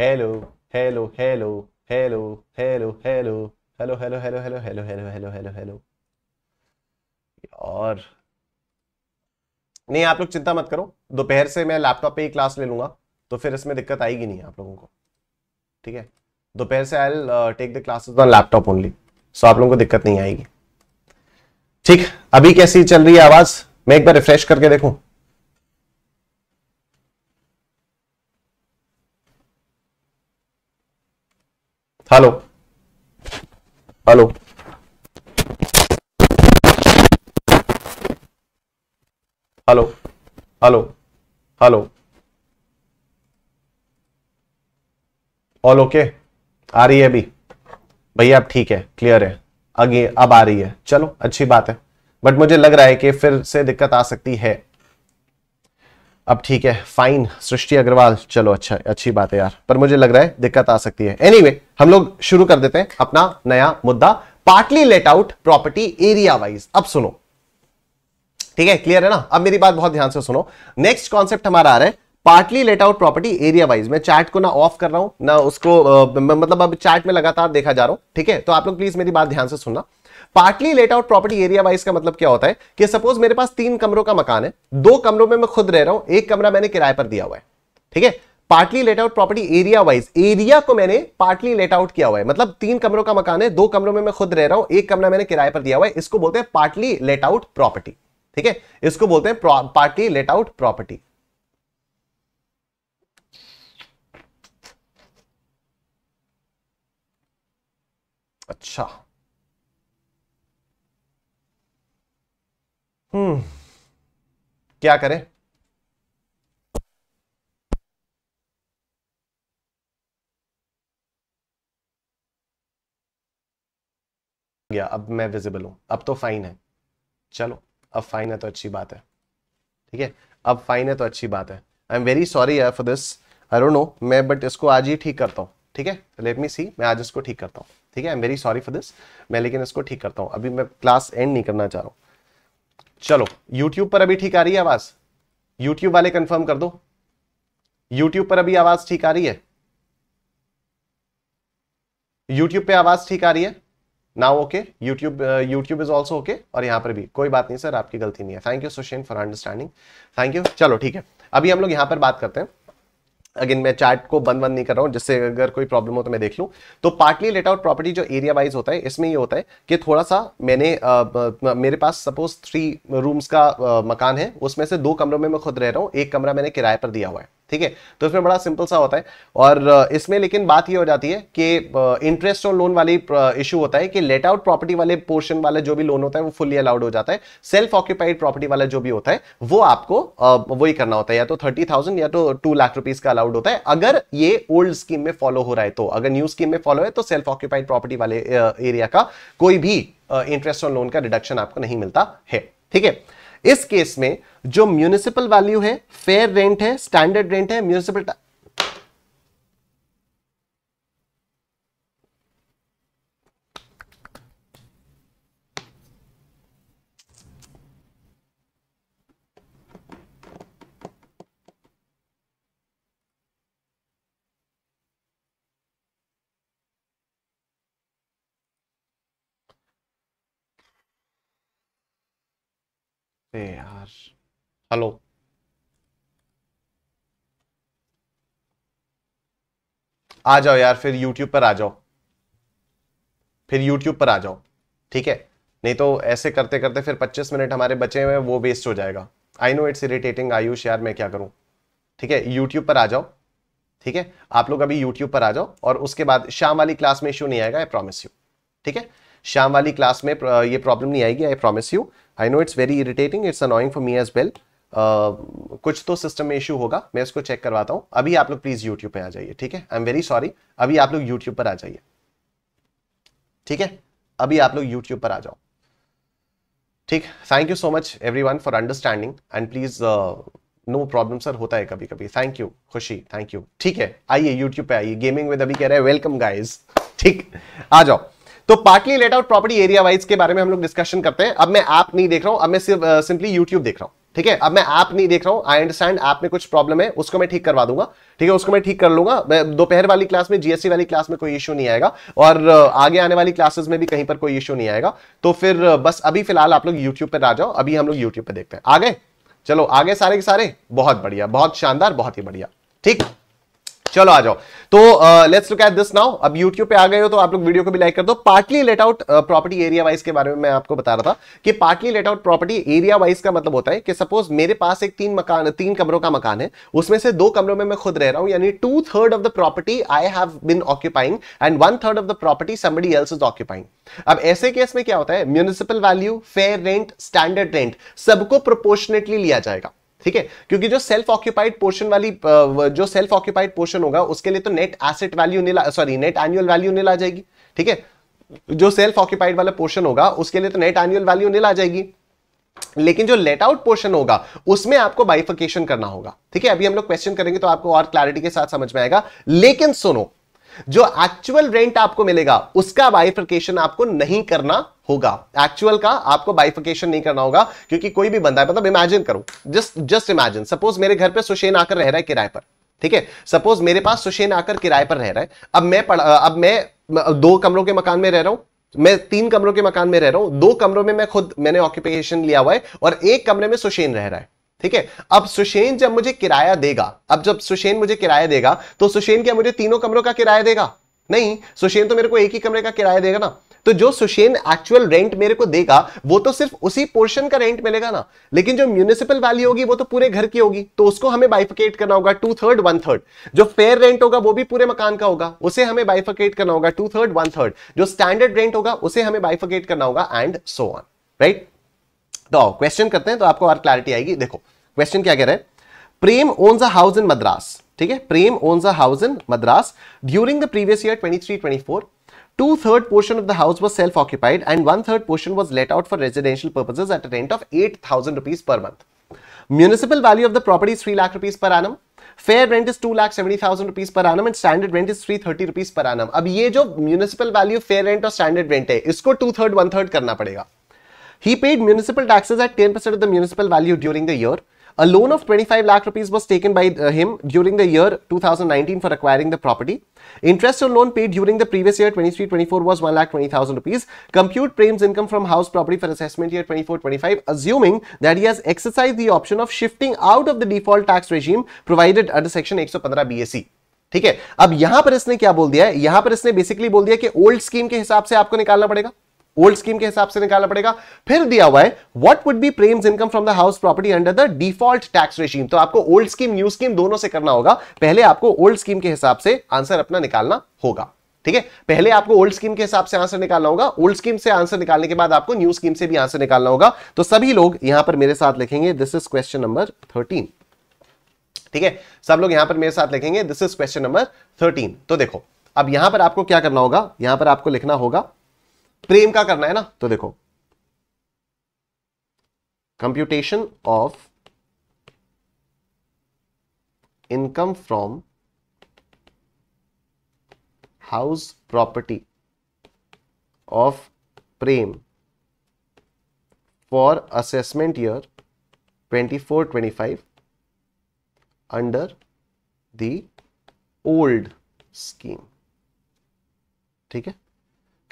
hello hello hello hello hello hello hello hello hello hello hello hello hello hello hello और नहीं आप लोग चिंता मत करो दोपहर से मैं लैपटॉप पे ही क्लास ले लूंगा तो फिर इसमें दिक्कत आएगी नहीं आप लोगों को ठीक है दोपहर से I take the classes on laptop only so आप लोगों को दिक्कत नहीं आएगी ठीक अभी कैसी चल रही है आवाज़ मैं एक बार रिफ्रेश करके देखूँ hello hello hello hello hello all okay आ रही है अभी भैया अब ठीक है क्लियर है अगे अब आ रही है चलो अच्छी बात है बट मुझे लग रहा है कि फिर से दिक्कत आ सकती है अब ठीक है फाइन सृष्टि अग्रवाल चलो अच्छा अच्छी बात है यार पर मुझे लग रहा है दिक्कत आ सकती है एनीवे anyway, हम लोग शुरू कर देते हैं अपना नया मुद्दा partly let out property area wise अब सुनो ठीक है क्लियर है ना अब मेरी बात बहुत ध्यान से सुनो नेक्स्ट कॉन्सेप्ट हमारा आ रहा है partly let out property area wise मैं चार्ट को ना ऑफ कर रहा हूं ना उसको मतलब अब चार्ट में लगातार देखा जा रहा हूं ठीक है तो आप लोग प्लीज मेरी बात ध्यान से सुनना partly let out property area wise का मतलब क्या होता है कि सपोज मेरे पास तीन कमरों का मकान है दो कमरों में मैं खुद रह रहा हूं एक कमरा मैंने किराए पर दिया हुआ है ठीक है partly let out property area wise area को मैंने पार्टली लेट आउट किया हुआ है मतलब तीन कमरों का मकान है दो कमरों में मैं खुद रह रहा हूं एक कमरा मैंने किराए पर दिया हुआ है इसको बोलते हैं पार्टली लेट आउट प्रॉपर्टी ठीक है इसको बोलते हैं पार्टली लेट आउट प्रॉपर्टी अच्छा हम्म क्या करें गया अब मैं विजिबल हूं अब तो फाइन है चलो अब फाइन है तो अच्छी बात है ठीक है अब फाइन है तो अच्छी बात है I am very sorry for this I don't know मैं बट इसको आज ही ठीक करता हूँ ठीक है लेट मी सी मैं आज इसको ठीक करता हूँ ठीक है I am very sorry for this मैं लेकिन इसको ठीक करता हूँ अभी मैं क्लास एंड नहीं करना चाह रहा हूँ चलो यूट्यूब पर अभी ठीक आ रही है आवाज यूट्यूब वाले कंफर्म कर दो यूट्यूब पर अभी आवाज ठीक आ रही है यूट्यूब पे आवाज ठीक आ रही है now okay YouTube YouTube is also okay और यहां पर भी कोई बात नहीं सर आपकी गलती नहीं है thank you Sushen for understanding thank you चलो ठीक है अभी हम लोग यहां पर बात करते हैं अगेन मैं चार्ट को बंद बंद नहीं कर रहा हूँ जिससे अगर कोई प्रॉब्लम हो तो मैं देख लूँ तो पार्टली लेट आउट प्रॉपर्टी जो एरिया वाइज होता है इसमें ये होता है कि थोड़ा सा मैंने आ, मेरे पास सपोज थ्री रूम्स का आ, मकान है उसमें से दो कमरों में मैं खुद रह रहा हूँ एक कमरा मैंने किराए पर दिया हुआ है ठीक है तो इसमें बड़ा सिंपल सा होता है और इसमें लेकिन बात यह हो जाती है कि इंटरेस्ट और लोन वाली इशू होता है कि लेट आउट प्रॉपर्टी वाले पोर्शन वाले जो भी लोन होता है वो फुली अलाउड हो जाता है सेल्फ ऑक्यूपाइड प्रॉपर्टी वाला जो भी होता है वो आपको वही करना होता है या तो थर्टी या तो टू लाख रुपीज का अलाउड होता है अगर ये ओल्ड स्कीम में फॉलो हो रहा है तो अगर न्यू स्कीम में फॉलो है तो सेल्फ ऑक्यूपाइड प्रॉपर्टी वाले एरिया का कोई भी इंटरेस्ट और लोन का डिडक्शन आपको नहीं मिलता है ठीक है इस केस में जो म्यूनिसिपल वैल्यू है फेयर रेंट है स्टैंडर्ड रेंट है म्यूनिसिपल अरे यार हेलो आ जाओ यार फिर YouTube पर आ जाओ फिर YouTube पर आ जाओ ठीक है नहीं तो ऐसे करते करते फिर 25 मिनट हमारे बचे हुए वो वेस्ट हो जाएगा I know it's irritating Ayush यार मैं क्या करूं ठीक है YouTube पर आ जाओ ठीक है आप लोग अभी YouTube पर आ जाओ और उसके बाद शाम वाली क्लास में इशू नहीं आएगा आई प्रॉमिस यू ठीक है शाम वाली क्लास में ये प्रॉब्लम नहीं आएगी I promise you I know it's very irritating it's annoying for me as well कुछ तो सिस्टम में इशू होगा मैं इसको चेक करवाता हूँ अभी आप लोग प्लीज़ यूट्यूब पे आ जाइए ठीक है आई एम वेरी सॉरी अभी आप लोग यूट्यूब पर आ जाइए ठीक है अभी आप लोग यूट्यूब पर आ जाओ ठीक thank you so much everyone for understanding and please no problem sir होता है कभी कभी thank you Khushi thank you ठीक है आइए यूट्यूब पे आइए गेमिंग विद अभी कह रहे हैं वेलकम गाइज ठीक आ जाओ तो partly let out property area wise के बारे में हम लोग डिस्कशन करते हैं अब मैं ऐप नहीं देख रहा हूं अब मैं सिर्फ सिंपली uh, यूट्यूब देख रहा हूं ठीक है अब मैं ऐप नहीं देख रहा हूं आई अंडरस्टैंड ऐप में कुछ प्रॉब्लम है उसको मैं ठीक करवा दूंगा ठीक है उसको मैं ठीक कर लूंगा दोपहर वाली क्लास में जीएससी वाली क्लास में कोई इशू नहीं आएगा और uh, आगे आने वाली क्लासेस में भी कहीं पर कोई इशू नहीं आएगा तो फिर uh, बस अभी फिलहाल आप लोग यूट्यूब पर आ जाओ अभी हम लोग यूट्यूब पर देखते हैं आगे चलो आगे सारे के सारे बहुत बढ़िया बहुत शानदार बहुत ही बढ़िया ठीक चलो आ जाओ तो let's look at this now अब यूट्यूब पे आ गए हो तो आप लोग वीडियो को भी लाइक कर दो partly let out property area wise के बारे में मैं आपको बता रहा था कि partly let out property area wise का मतलब होता है कि सपोज मेरे पास एक तीन मकान तीन कमरों का मकान है उसमें से दो कमरों में मैं खुद रह रहा हूं यानी two third of the property I have been occupying and one third of the property somebody else is occupying अब ऐसे केस में क्या होता है municipal value fair rent standard rent सबको प्रोपोर्शनेटली लिया जाएगा ठीक है क्योंकि जो सेल्फ ऑक्यूपाइड पोर्शन वाली जो सेल्फ ऑक्यूपाइड पोर्शन होगा उसके लिए तो net asset value nil sorry net annual value nil आ जाएगी ठीक है जो सेल्फ ऑक्यूपाइड वाला पोर्शन होगा उसके लिए तो नेट एनुअल वैल्यू नील आ जाएगी लेकिन जो लेट आउट पोर्शन होगा उसमें आपको बाइफिकेशन करना होगा ठीक है अभी हम लोग क्वेश्चन करेंगे तो आपको और क्लैरिटी के साथ समझ में आएगा लेकिन सुनो जो एक्चुअल रेंट आपको मिलेगा उसका बाइफिकेशन आपको नहीं करना होगा एक्चुअल का आपको बाइफिकेशन नहीं करना होगा क्योंकि कोई भी बंदा है मतलब इमेजिन करो जस्ट जस्ट इमेजिन सपोज मेरे घर पे सुशेन आकर रह रहा है किराए पर ठीक है सपोज मेरे पास सुशेन आकर किराए पर रह रहा है अब मैं अब मैं दो कमरों के मकान में रह रहा हूं मैं तीन कमरों के मकान में रह रहा हूं दो कमरों में मैं खुद मैंने ऑक्यूपेशन लिया हुआ है और एक कमरे में सुशेन रह रहा है ठीक है अब सुशेन जब मुझे किराया देगा अब जब सुशेन मुझे किराया देगा तो सुशेन क्या मुझे तीनों कमरों का किराया देगा नहीं सुशेन तो मेरे को एक ही कमरे का किराया देगा ना तो जो सुशेन एक्चुअल रेंट मेरे को देगा वो तो सिर्फ उसी पोर्शन का रेंट मिलेगा ना लेकिन जो म्यूनिसिपल वैल्यू होगी वो तो पूरे घर की होगी तो उसको हमें बाइफकेट करना होगा टू थर्ड वन थर्ड जो फेयर रेंट होगा वो भी पूरे मकान का होगा उसे हमें बाइफकेट करना होगा टू थर्ड वन थर्ड जो स्टैंडर्ड रेंट होगा उसे हमें बाइफकेट करना होगा एंड सो ऑन राइट तो क्वेश्चन करते हैं तो आपको और क्लैरिटी आएगी देखो Question: क्या कह रहे हैं Prem owns a house in Madras ठीक है Prem owns a house in Madras during the previous year 23 24 Two third portion of the house was self occupied and one third portion was let out for residential purposes at a rent of 8000 rupees per month. Municipal value of the property is 3 lakh rupees per annum. Fair rent is 2 lakh 70,000 rupees per annum and standard rent is 330 rupees per annum. अब ये जो municipal value, fair rent और standard rent है इसको two third one third करना पड़ेगा. He paid municipal taxes at 10% of the municipal value during the year. A loan of 25 lakh rupees was taken by uh, him during the year 2019 for acquiring the property. Interest on loan paid during the previous year 23-24 was 1 lakh 20 thousand rupees. Compute Prem's income from house property for assessment year 24-25 assuming that he has exercised the option of shifting out of the default tax regime provided under section 115 BSE. ठीक है अब यहां पर इसने क्या बोल दिया है यहां पर इसने बेसिकली बोल दिया कि ओल्ड स्कीम के हिसाब से आपको निकालना पड़ेगा ओल्ड स्कीम के हिसाब से निकालना पड़ेगा फिर दिया हुआ है what would be Prem's income from the house property under the default tax regime तो आपको ओल्ड स्कीम न्यू स्कीम दोनों से करना होगा पहले आपको ओल्ड स्कीम के हिसाब से आंसर अपना निकालना होगा ठीक है पहले आपको ओल्ड स्कीम के हिसाब से आंसर निकालना होगा ओल्ड स्कीम से आंसर निकालने के बाद आपको न्यू स्कीम से भी आंसर निकालना होगा तो सभी लोग यहां पर मेरे साथ लिखेंगे this is question number thirteen ठीक है सब लोग यहां पर मेरे साथ लिखेंगे this is question number thirteen तो देखो अब यहां पर आपको क्या करना होगा यहां पर आपको लिखना होगा प्रेम का करना है ना तो देखो computation of income from house property of Prem for assessment year 24-25 under the old scheme ठीक है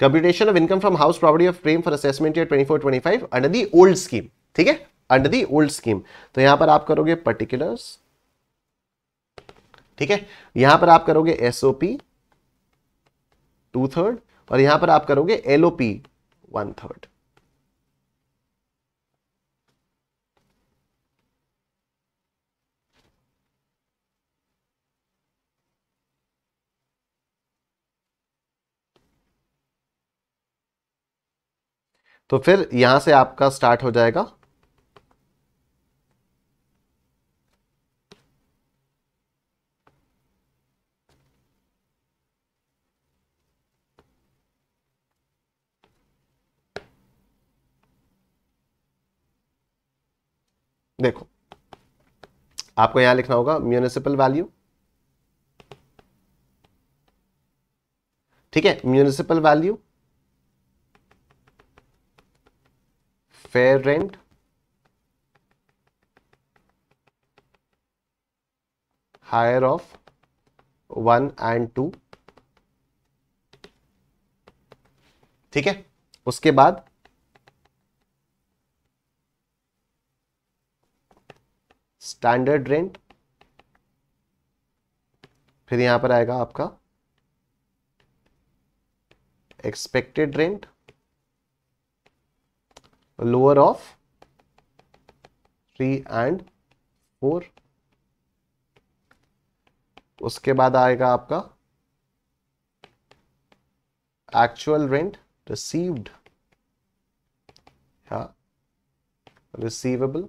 computation of income from house property of Prem for assessment year twenty 25 under the old scheme ठीक है अंडर द ओल्ड स्कीम तो यहां पर आप करोगे पर्टिकुलर्स ठीक है यहां पर आप करोगे एसओपी टू थर्ड और यहां पर आप करोगे एलओपी वन थर्ड तो फिर यहां से आपका स्टार्ट हो जाएगा देखो आपको यहां लिखना होगा म्यूनिसिपल वैल्यू ठीक है municipal value fair rent higher of one and two ठीक है उसके बाद स्टैंडर्ड रेंट फिर यहां पर आएगा आपका expected rent lower of 3 and 4 उसके बाद आएगा आपका actual rent received yeah receivable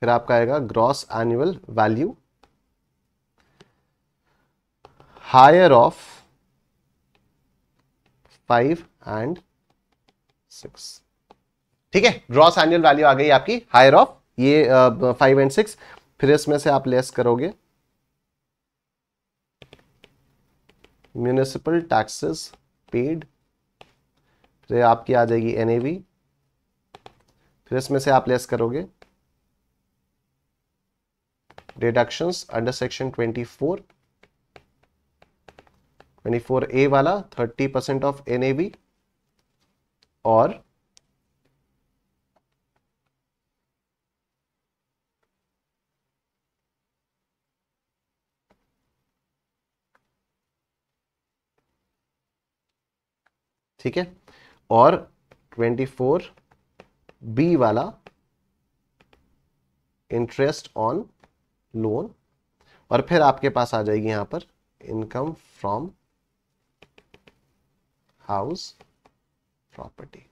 फिर आपका आएगा gross annual value higher of five and six ठीक है ग्रॉस एनुअल वैल्यू आ गई आपकी हायर ऑफ ये फाइव एंड सिक्स फिर इसमें से आप लेस करोगे म्यूनिसिपल टैक्सेस पेड फिर आपकी आ जाएगी एनएवी फिर इसमें से आप लेस करोगे डिडक्शंस अंडर सेक्शन 24 24 ए वाला 30 परसेंट ऑफ एन और ठीक है और 24 बी वाला इंटरेस्ट ऑन लोन और फिर आपके पास आ जाएगी यहां पर इनकम फ्रॉम हाउस प्रॉपर्टी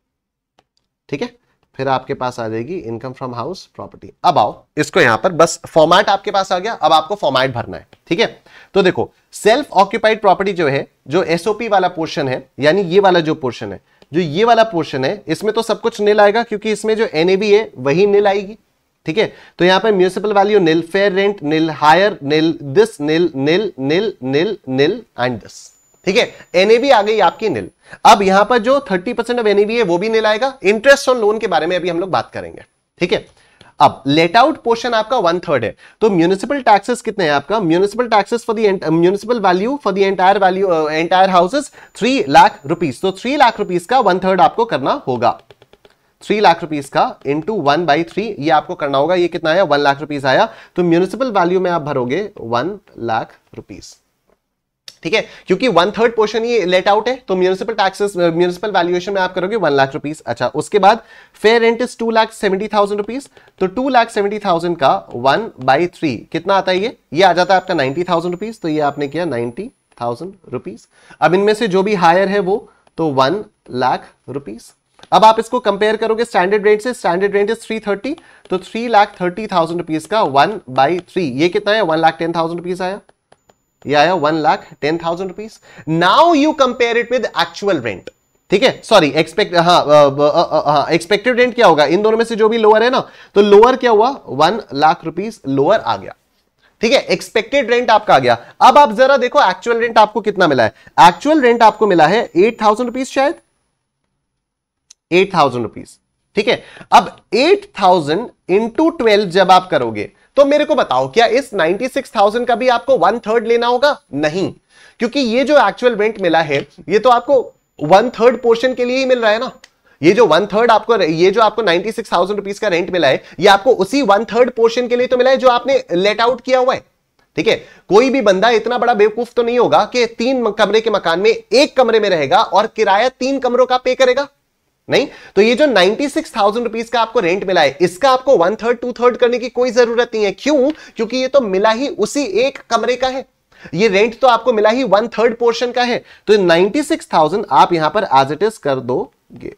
ठीक है फिर आपके पास आ जाएगी इनकम फ्रॉम हाउस प्रॉपर्टी अब आओ इसको यहां पर बस फॉर्मेट आपके पास आ गया अब आपको फॉर्मेट भरना है ठीक है तो देखो सेल्फ ऑक्यूपाइड प्रॉपर्टी जो है जो एसओपी वाला पोर्शन है यानी ये वाला जो पोर्शन है जो ये वाला पोर्शन है इसमें तो सब कुछ नील आएगा क्योंकि इसमें जो एन है वही नील आएगी ठीक है तो यहां पर municipal value nil fair rent nil higher nil this nil nil nil nil nil and this ठीक है एनएबी आ गई आपकी नील अब यहां पर जो 30 परसेंट ऑफ एनएबी है वो भी नील आएगा इंटरेस्ट ऑन लोन के बारे में अभी हम लोग बात करेंगे ठीक है अब लेट आउट पोर्शन आपका वन थर्ड है तो म्यूनिसिपल टैक्सेस कितने हैं आपका municipal taxes for the municipal value for the entire value entire houses three lakh rupees तो थ्री लाख रुपीज का वन थर्ड आपको करना होगा थ्री लाख रुपीज का इंटू वन बाई थ्री ये आपको करना होगा ये कितना आया वन लाख रुपीज आया तो म्यूनिसिपल वैल्यू में आप भरोगे वन लाख रुपीज ठीक है क्योंकि वन थर्ड पोर्शन ये लेट आउट है तो म्यूनिसिपल टैक्सेस म्यूनिसिपल वैल्यूएशन में आप करोगे वन लाख रुपीज अच्छा उसके बाद fair rent is two lakh seventy thousand rupees तो टू लाख सेवेंटी थाउजेंड का वन बाई थ्री कितना आता है ये ये आ जाता है आपका नाइनटी थाउजेंड रुपीज तो ये आपने किया नाइनटी थाउजेंड रुपीज अब इनमें से जो भी हायर है वो तो वन लाख रुपीज अब आप इसको कंपेयर करोगे स्टैंडर्ड रेंट से standard rent is three thirty तो three lakh thirty thousand rupees का वन बाई थ्री ये कितना है one lakh ten thousand rupees आया ये आया one lakh ten thousand rupees now you compare it with actual rent ठीक है सॉरी एक्सपेक्ट हाँ हाँ एक्सपेक्टेड रेंट क्या होगा इन दोनों में से जो भी लोअर है ना तो लोअर क्या हुआ वन लाख रुपीज लोअर आ गया ठीक है एक्सपेक्टेड रेंट आपका आ गया अब आप जरा देखो एक्चुअल रेंट आपको कितना मिला है एक्चुअल रेंट आपको मिला है एट थाउजेंड रुपीज शायद एट थाउजेंड रुपीज ठीक है अब एट थाउजेंड इंटू ट्वेल्व जब आप करोगे तो मेरे को बताओ क्या इस 96,000 का भी आपको वन थर्ड लेना होगा नहीं क्योंकि ये जो एक्चुअल रेंट मिला है ये तो आपको वन थर्ड पोर्शन के लिए ही मिल रहा है ना ये जो वन थर्ड आपको ये जो आपको नाइनटी सिक्स का रेंट मिला है ये आपको उसी वन थर्ड पोर्शन के लिए तो मिला है जो आपने लेट आउट किया हुआ है ठीक है कोई भी बंदा इतना बड़ा बेवकूफ तो नहीं होगा कि तीन कमरे के मकान में एक कमरे में रहेगा और किराया तीन कमरों का पे करेगा नहीं तो ये जो नाइनटी सिक्स थाउजेंड रुपीज का आपको रेंट मिला है इसका आपको वन थर्ड टू थर्ड करने की कोई जरूरत नहीं है क्यों क्योंकि ये तो मिला ही उसी एक कमरे का है ये रेंट तो आपको मिला ही वन थर्ड पोर्शन का है तो नाइनटी सिक्स थाउजेंड आप यहां पर एज इट इज कर दोगे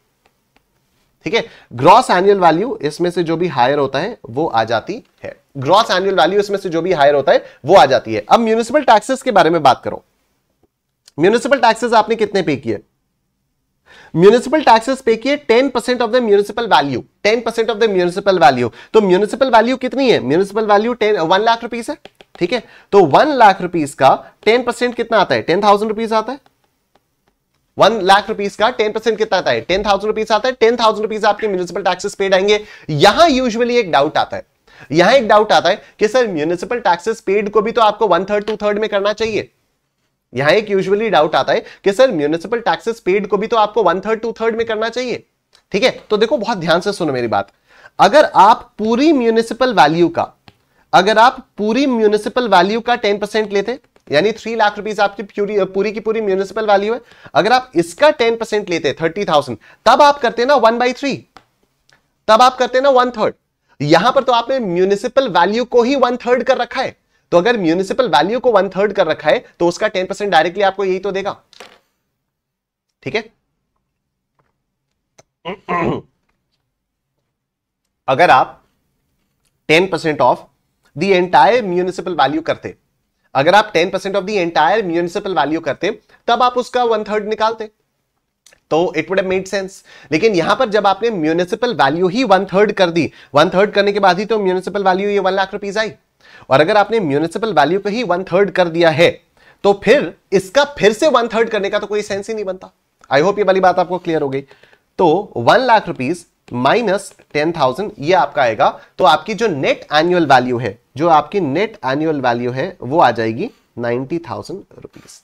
ठीक है ग्रॉस एनुअल वैल्यू इसमें से जो भी हायर होता है वो आ जाती है ग्रॉस एनुअल वैल्यू इसमें से जो भी हायर होता है वो आ जाती है अब म्यूनिसिपल टैक्सेस के बारे में बात करो म्यूनिसिपल टैक्सेस आपने कितने पे किए म्यूनिसिपल टैक्सेस पे किए 10 percent of the municipal value 10 percent of the municipal value तो म्यूनिसिपल वैल्यू कितनी है municipal value ten one lakh rupees है ठीक है तो वन लाख रुपीज का टेन परसेंट कितना आता है टेन थाउजेंड रुपीज आता है वन लाख रुपीज का टेन परसेंट कितना आता है टेन थाउजेंड रुपीज आता है टेन थाउजेंड रुपीज आपके म्यूनिसिपल टैक्सेस पेड आएंगे यहां यूजली एक डाउट आता है यहां एक डाउट आता है कि सर म्यूनिसिपल टैक्सेस पेड को भी तो आपको वन थर्ड टू थर्ड में करना चाहिए यहां एक यूजुअली डाउट आता है कि सर म्यूनिसिपल टैक्सेस पेड को भी तो आपको वन थर्ड टू थर्ड में करना चाहिए ठीक है तो देखो बहुत ध्यान से सुनो मेरी बात अगर आप पूरी म्यूनिसिपल वैल्यू का अगर आप पूरी म्यूनिसिपल वैल्यू का टेन परसेंट लेते यानी थ्री लाख रुपीज आपकी पूरी पूरी की पूरी म्यूनिसिपल वैल्यू है अगर आप इसका टेन परसेंट लेते थर्टी थाउजेंड तब आप करते ना वन बाई थ्री तब आप करते ना वन थर्ड यहां पर तो आपने म्यूनिसिपल वैल्यू को ही वन थर्ड कर रखा है तो अगर म्यूनिसिपल वैल्यू को वन थर्ड कर रखा है तो उसका टेन परसेंट डायरेक्टली आपको यही तो देगा ठीक है अगर आप ten percent of the entire municipal value करते अगर आप ten percent of the entire municipal value करते तब आप उसका वन थर्ड निकालते तो इट वुड मेड सेंस लेकिन यहां पर जब आपने म्यूनिसिपल वैल्यू ही वन थर्ड कर दी वन थर्ड करने के बाद ही तो म्यूनिसिपल वैल्यू ये वन लाख रुपीज आई और अगर आपने म्यूनिसिपल वैल्यू पे ही वन थर्ड कर दिया है तो फिर इसका फिर से वन थर्ड करने का तो कोई सेंस ही नहीं बनता आई होप ये वाली बात आपको क्लियर हो गई तो one lakh rupees minus ten thousand ये आपका आएगा तो आपकी जो नेट एनुअल वैल्यू है जो आपकी नेट एनुअल वैल्यू है वो आ जाएगी नाइनटी थाउजेंड रुपीज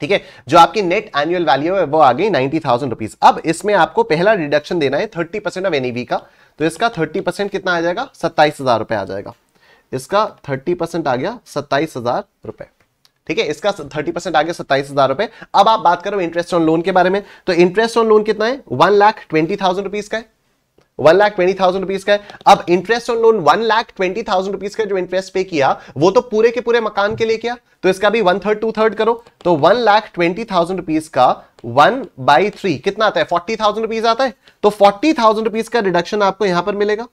ठीक है जो आपकी नेट एनुअल वैल्यू है वो आ गई नाइनटी थाउजेंड रुपीज अब इसमें आपको पहला रिडक्शन देना है थर्टी परसेंट ऑफ एनईवी का तो इसका थर्टी परसेंट कितना आ जाएगा सत्ताईस हजार रुपए आ जाएगा इसका थर्टी परसेंट आ गया सत्ताईस हजार रुपए ठीक है इसका थर्टी परसेंट आ गया सत्ताईस हजार रुपए अब आप बात करो इंटरेस्ट ऑन लोन के बारे में तो इंटरेस्ट ऑन लोन कितना है one lakh twenty thousand rupees का है one lakh twenty thousand rupees का है अब interest on loan one lakh twenty thousand rupees का जो इंटरेस्ट पे किया वो तो पूरे के पूरे मकान के लिए किया तो इसका भी वन थर्ड टू थर्ड करो तो one lakh twenty thousand rupees का वन बाई थ्री कितना आता है फोर्टी थाउजेंड रुपीज आता है तो फोर्टी थाउजेंड रुपीज का रिडक्शन आपको यहां पर मिलेगा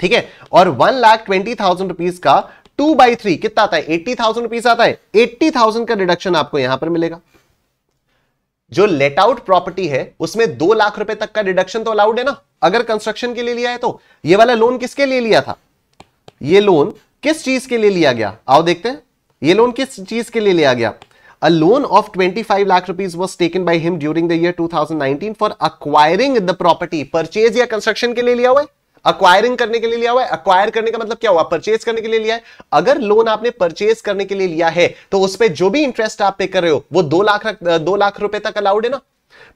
ठीक है और one lakh twenty thousand rupees का टू बाई थ्री कितना आता है एट्टी थाउजेंड रुपीज आता है एट्टी थाउजेंड का डिडक्शन आपको यहां पर मिलेगा जो लेट आउट प्रॉपर्टी है उसमें दो लाख रुपए तक का डिडक्शन तो अलाउड है ना अगर कंस्ट्रक्शन के लिए लिया है तो ये वाला लोन किसके लिए लिया था ये लोन किस चीज के लिए लिया गया आओ देखते हैं ये लोन किस चीज के लिए लिया गया A loan of 25 lakh rupees was taken by him during two thousand 2019 for acquiring the property purchase या कंस्ट्रक्शन के लिए लिया हुआ है अक्वायरिंग करने के लिए लिया हुआ है अक्वायर करने का मतलब क्या हुआ परचेज करने के लिए लिया है अगर लोन आपने परचेज करने के लिए लिया है तो उस पर जो भी इंटरेस्ट आप पे कर रहे हो वो दो लाख दो लाख रुपए तक अलाउड है ना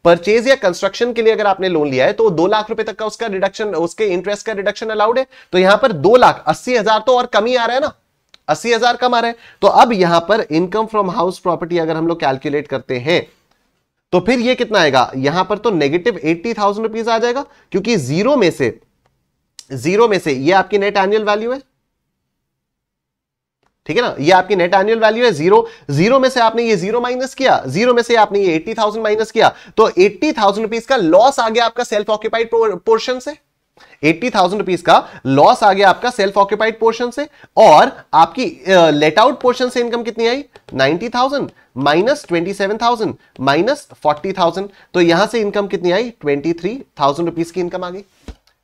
परचेज या कंस्ट्रक्शन के लिए अगर आपने लोन लिया है तो दो लाख रुपए तक का उसका रिडक्शन उसके इंटरेस्ट का रिडक्शन अलाउड है तो यहां पर दो लाख अस्सी हजार तो और कमी आ रहा है ना अस्सी हजार कम आ रहा है तो अब यहां पर इनकम फ्रॉम हाउस प्रॉपर्टी अगर हम लोग कैलकुलेट करते हैं तो फिर ये कितना आएगा यहां पर तो नेगेटिव एट्टी थाउजेंड रुपीज आ जाएगा क्योंकि जीरो में से जीरो में से ये आपकी नेट एनुअल वैल्यू है ठीक है ना ये आपकी नेट एनुअल वैल्यू है जीरो जीरो में से आपने ये जीरो माइनस किया जीरो में से आपने ये एट्टी थाउजेंड माइनस किया तो एट्टी थाउजेंड रुपीज का लॉस आ गया आपका सेल्फ ऑक्यूपाइड पोर्शन से एट्टी थाउजेंड रुपीज का लॉस आ गया आपका सेल्फ ऑक्यूपाइड पोर्शन से और आपकी लेट आउट पोर्शन से इनकम कितनी आई ninety thousand minus twenty seven thousand minus forty thousand तो यहां से इनकम कितनी आई ट्वेंटी थ्री थाउजेंड रुपीज की इनकम आ गई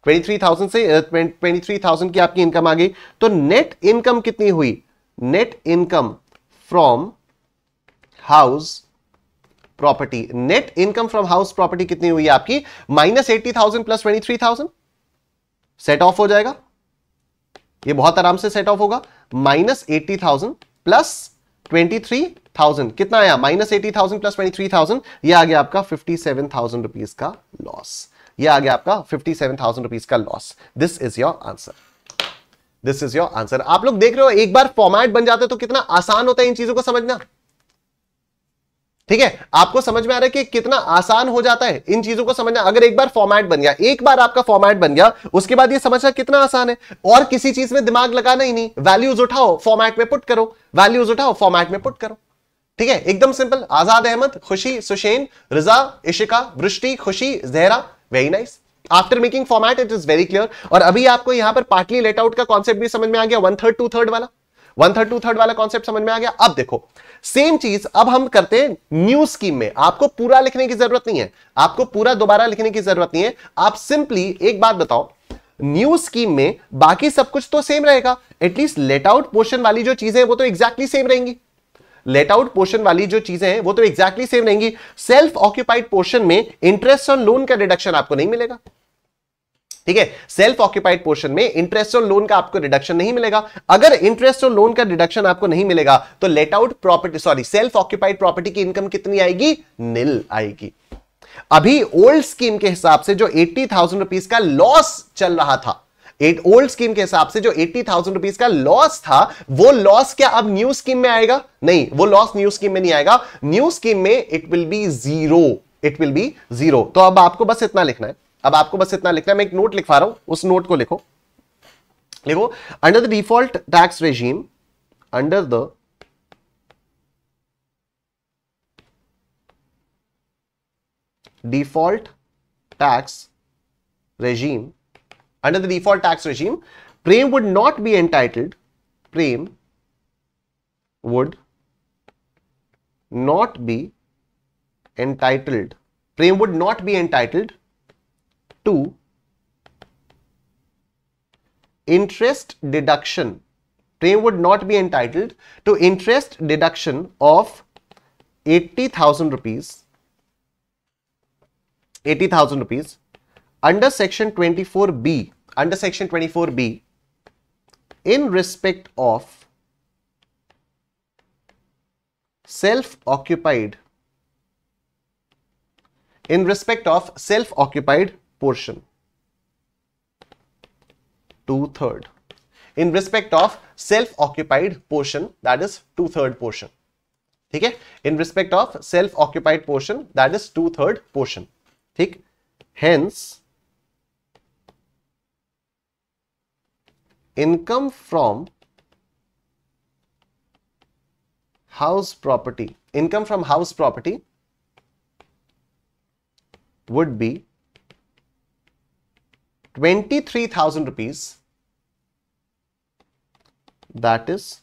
23,000 से uh, 23,000 की आपकी इनकम आ गई तो नेट इनकम कितनी हुई net income from house property net income from house property कितनी हुई आपकी minus eighty thousand plus twenty three thousand set off हो जाएगा ये बहुत आराम से सेट ऑफ होगा minus eighty thousand plus twenty three thousand कितना आया minus eighty thousand plus twenty three thousand यह आ गया आपका फिफ्टी सेवन थाउजेंड रुपीज का लॉस ये आ गया आपका फिफ्टी सेवन थाउजेंड रुपीज का loss this is your answer this is your answer आप लोग देख रहे हो एक बार फॉर्मेट बन जाते तो कितना आसान होता है इन चीजों को समझना ठीक है आपको समझ में आ रहा है कि कितना आसान हो जाता है इन चीजों को समझना अगर एक बार फॉर्मेट बन गया एक बार आपका फॉर्मेट बन गया उसके बाद ये समझना कितना आसान है और किसी चीज में दिमाग लगाना ही नहीं वैल्यूज उठाओ फॉर्मेट में पुट करो वैल्यूज उठाओ फॉर्मेट में पुट करो ठीक है एकदम सिंपल आजाद अहमद खुशी सुशेन रिजा Ishika Vrishti Khushi Zahra very nice after making format it is very clear और अभी आपको यहां पर पार्टली लेट आउट का कॉन्सेप्ट भी समझ में आ गया वन थर्ड टू थर्ड वाला वन थर्ड टू थर्ड वाला कॉन्सेप्ट समझ में आ गया अब देखो सेम चीज अब हम करते हैं न्यू स्कीम में आपको पूरा लिखने की जरूरत नहीं है आपको पूरा दोबारा लिखने की जरूरत नहीं है आप सिंपली एक बात बताओ न्यू स्कीम में बाकी सब कुछ तो सेम रहेगा एटलीस्ट लेट आउट पोर्शन वाली जो चीजें वो तो एग्जैक्टली exactly सेम रहेंगी लेट आउट पोर्शन वाली जो चीजें हैं वो तो एक्जैक्टली सेम रहेंगी सेल्फ ऑक्यूपाइड पोर्शन में इंटरेस्ट ऑन लोन का डिडक्शन आपको नहीं मिलेगा ठीक है सेल्फ ऑक्यूपाइड पोर्शन में इंटरेस्ट ऑन लोन का आपको डिडक्शन नहीं मिलेगा अगर इंटरेस्ट ऑन लोन का डिडक्शन आपको नहीं मिलेगा तो let out property sorry self occupied property की इनकम कितनी आएगी निल आएगी अभी ओल्ड स्कीम के हिसाब से जो एट्टी थाउजेंड रुपीज का लॉस चल रहा था ओल्ड स्कीम के हिसाब से जो एट्टी थाउजेंड रुपीज का लॉस था वो लॉस क्या अब न्यू स्कीम में आएगा नहीं वो लॉस न्यू स्कीम में नहीं आएगा न्यू स्कीम में it will be zero it will be zero तो अब आपको बस इतना लिखना है अब आपको बस इतना लिखना है मैं एक नोट लिखवा रहा हूं उस नोट को लिखो लिखो under the default tax regime under the default tax regime under the default tax regime, Prem would not be entitled, Prem would not be entitled, Prem would not be entitled to interest deduction. Prem would not be entitled to interest deduction of 80,000 rupees, 80,000 rupees under section 24b, under section 24b, in respect of self-occupied, in respect of self-occupied portion, two-third. In respect of self-occupied portion, that is two-third portion. okay? In respect of self occupied portion that is two third portion, thick. Hence. income from house property, income from house property would be 23,000 rupees that is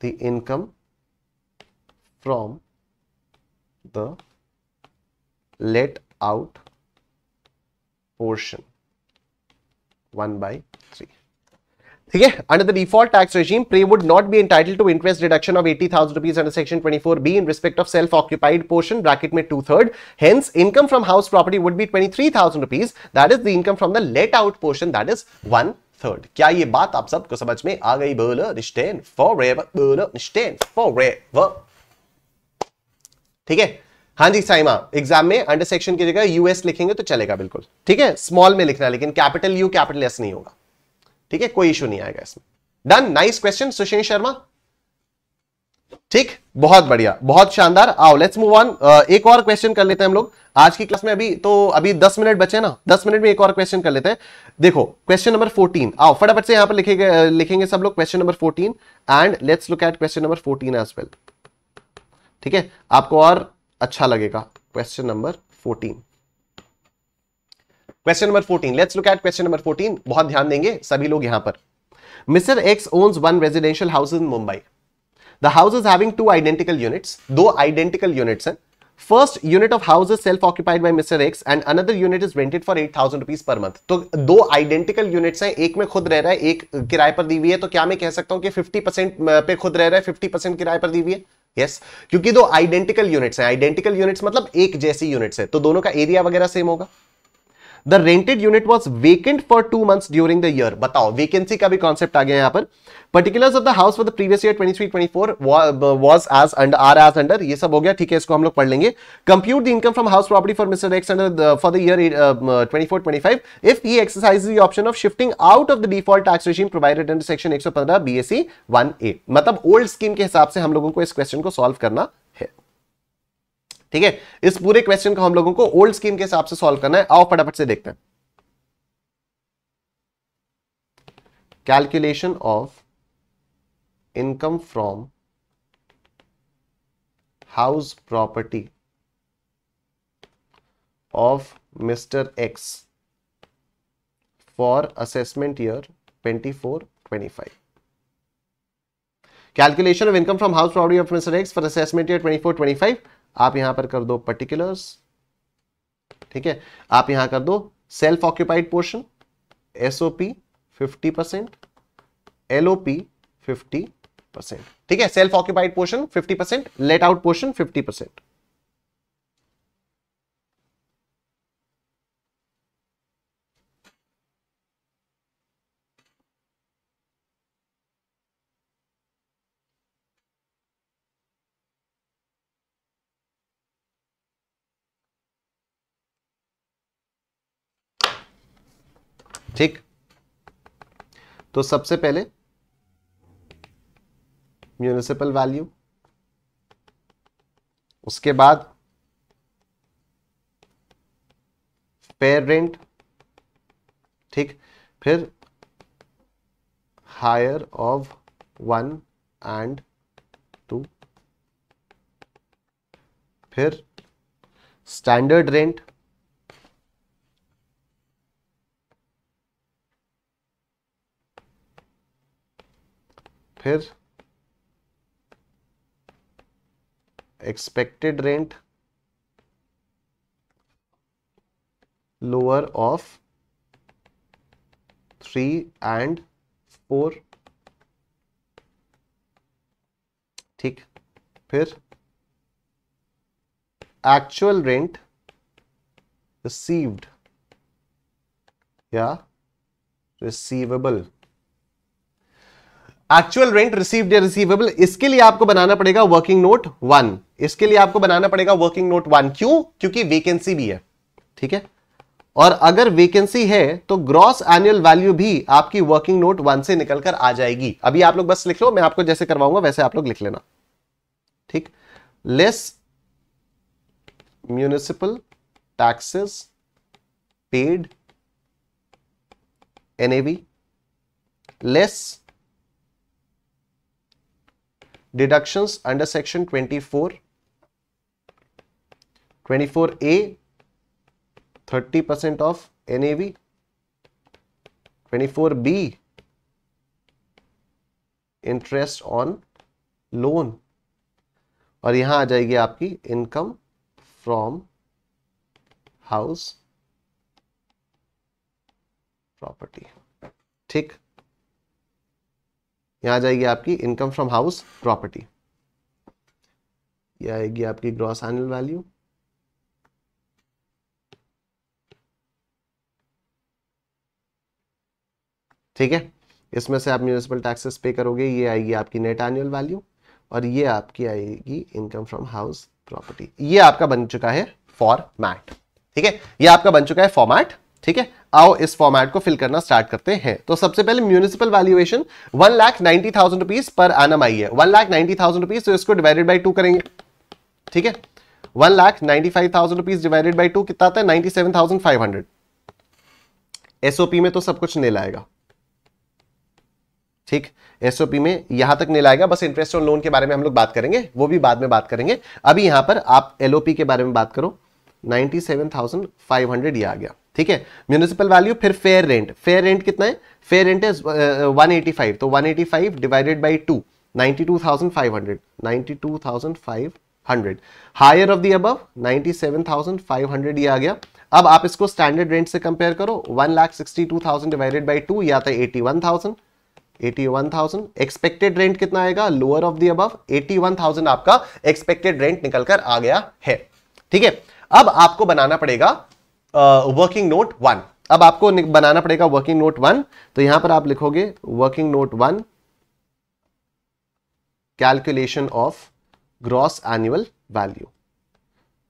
the income from the let out portion one by three ठीक है under the default tax regime प्रे would not be entitle to interest deduction of eighty thousand rupees under section twenty four B in respect of self occupied portion bracket में two third hence income from house property would be twenty three thousand rupees that is the income from the let out portion that is one third क्या ये बात आप सबको समझ में आ गई बोलो रिस्टेन फॉर रेवर बोलो रिस्टेन फॉर रेवर ठीक है हाँ जी साइमा एग्जाम में अंडर सेक्शन की जगह यूएस लिखेंगे तो चलेगा बिल्कुल ठीक है स्मॉल में लिखना लेकिन कैपिटल यू कैपिटल एस नहीं होगा ठीक है कोई इशू नहीं आएगा इसमें done nice question Sushil Sharma ठीक बहुत बढ़िया बहुत शानदार आओ लेट्स मूव ऑन एक और क्वेश्चन कर लेते हैं हम लोग आज की क्लास में अभी तो अभी 10 मिनट बचे ना 10 मिनट में एक और क्वेश्चन कर लेते हैं देखो क्वेश्चन नंबर 14 आओ फटाफट से यहां पर लिखेंगे लिखेंगे सब लोग question number 14 and let's look at question number 14 as well ठीक है आपको और अच्छा लगेगा question number fourteen question number fourteen let's look at question number fourteen बहुत ध्यान देंगे सभी लोग यहां पर mister X owns one residential house in Mumbai the house is having two identical units दो आइडेंटिकल यूनिट्स हैं first unit of house is self occupied by mister x and another unit is rented for eight thousand rupees per month तो दो आइडेंटिकल यूनिट्स हैं एक में खुद रह रहा है एक किराए पर दी हुई है तो क्या मैं कह सकता हूं कि 50% पे खुद रह रहा है 50% किराए पर दी हुई है yes? क्योंकि दो आइडेंटिकल यूनिट्स हैं आइडेंटिकल यूनिट्स मतलब एक जैसी यूनिट्स है तो दोनों का एरिया वगैरह सेम होगा the rented unit was vacant for two months during the year बताओ वेकेंसी का भी कॉन्सेप्ट आ गया यहां पर particulars of the house for the previous year 23 was as under are as under ये सब हो गया ठीक है इसको हम लोग पढ़ लेंगे compute the income from house property for mister X under for the year 24 if he exercise the option of shifting out of the default tax regime provided under section 115 one A मतलब ओल्ड स्कीम के हिसाब से हम लोगों को इस क्वेश्चन को सॉल्व करना ठीक है इस पूरे क्वेश्चन को हम लोगों को ओल्ड स्कीम के हिसाब से सॉल्व करना है आओ फटाफट से देखते हैं calculation of income from house property of mister X for assessment year 24 25 calculation of income from house property of mister X for assessment year 24-25 आप यहां पर कर दो पर्टिकुलर्स ठीक है आप यहां कर दो self occupied portion SOP 50 percent LOP 50 percent ठीक है self occupied portion 50 percent let out portion 50 percent ठीक तो सबसे पहले म्यूनिसिपल वैल्यू उसके बाद फेयर रेंट ठीक फिर higher of one and two फिर स्टैंडर्ड रेंट फिर expected rent lower of three and four ठीक फिर एक्चुअल रेंट रिसीव्ड या रिसीवेबल एक्चुअल रेंट रिसीव्ड या रिसीवेबल इसके लिए आपको बनाना पड़ेगा वर्किंग नोट वन इसके लिए आपको बनाना पड़ेगा वर्किंग नोट वन क्यों क्योंकि वेकेंसी भी है ठीक है और अगर वेकेंसी है तो ग्रॉस एनुअल वैल्यू भी आपकी वर्किंग नोट वन से निकलकर आ जाएगी अभी आप लोग बस लिख लो मैं आपको जैसे करवाऊंगा वैसे आप लोग लिख लेना ठीक less municipal taxes paid NAV less deductions under section 24 24a 30% of NAV 24b interest on loan और यहां आ जाएगी आपकी इनकम फ्रॉम हाउस प्रॉपर्टी ठीक यहां आ जाएगी आपकी इनकम फ्रॉम हाउस प्रॉपर्टी ये आएगी आपकी ग्रॉस एनुअल वैल्यू ठीक है इसमें से आप म्यूनिसिपल टैक्सेस पे करोगे ये आएगी आपकी नेट एनुअल वैल्यू और ये आपकी आएगी इनकम फ्रॉम हाउस प्रॉपर्टी ये आपका बन चुका है फॉर्मैट ठीक है ये आपका बन चुका है फॉर्मैट ठीक है आओ इस फॉर्मेट को फिल करना स्टार्ट करते हैं तो सबसे पहले municipal valuation one lakh ninety thousand rupees पर आनम आई है one lakh ninety thousand rupees तो इसको डिवाइडेड बाई टू करेंगे ठीक है one lakh ninety five thousand rupees divided by two कितना ninety seven thousand five hundred SOP में तो सब कुछ नहीं लाएगा ठीक एसओपी में यहां तक नहीं लाएगा बस इंटरेस्ट ऑन लोन के बारे में हम लोग बात करेंगे वो भी बाद में बात करेंगे अभी यहां पर आप एलओपी के बारे में बात करो ninety seven thousand five hundred ये आ गया ठीक है म्यूनिसिपल वैल्यू फिर फेयर रेंट फेयर रेंट कितना है fair rent is one eighty five तो one eighty five divided by two ninety two thousand five hundred ninety two thousand five hundred higher of the अब ninety seven thousand five hundred ये आ गया अब आप इसको स्टैंडर्ड रेंट से कंपेयर करो one lakh sixty two thousand divided by two या था eighty one thousand eighty one thousand expected rent कितना आएगा लोअर ऑफ दी अब एटी वन थाउजेंड आपका एक्सपेक्टेड रेंट निकलकर आ गया है ठीक है अब आपको बनाना पड़ेगा वर्किंग नोट वन अब आपको बनाना पड़ेगा वर्किंग नोट वन तो यहां पर आप लिखोगे working note one calculation of gross annual value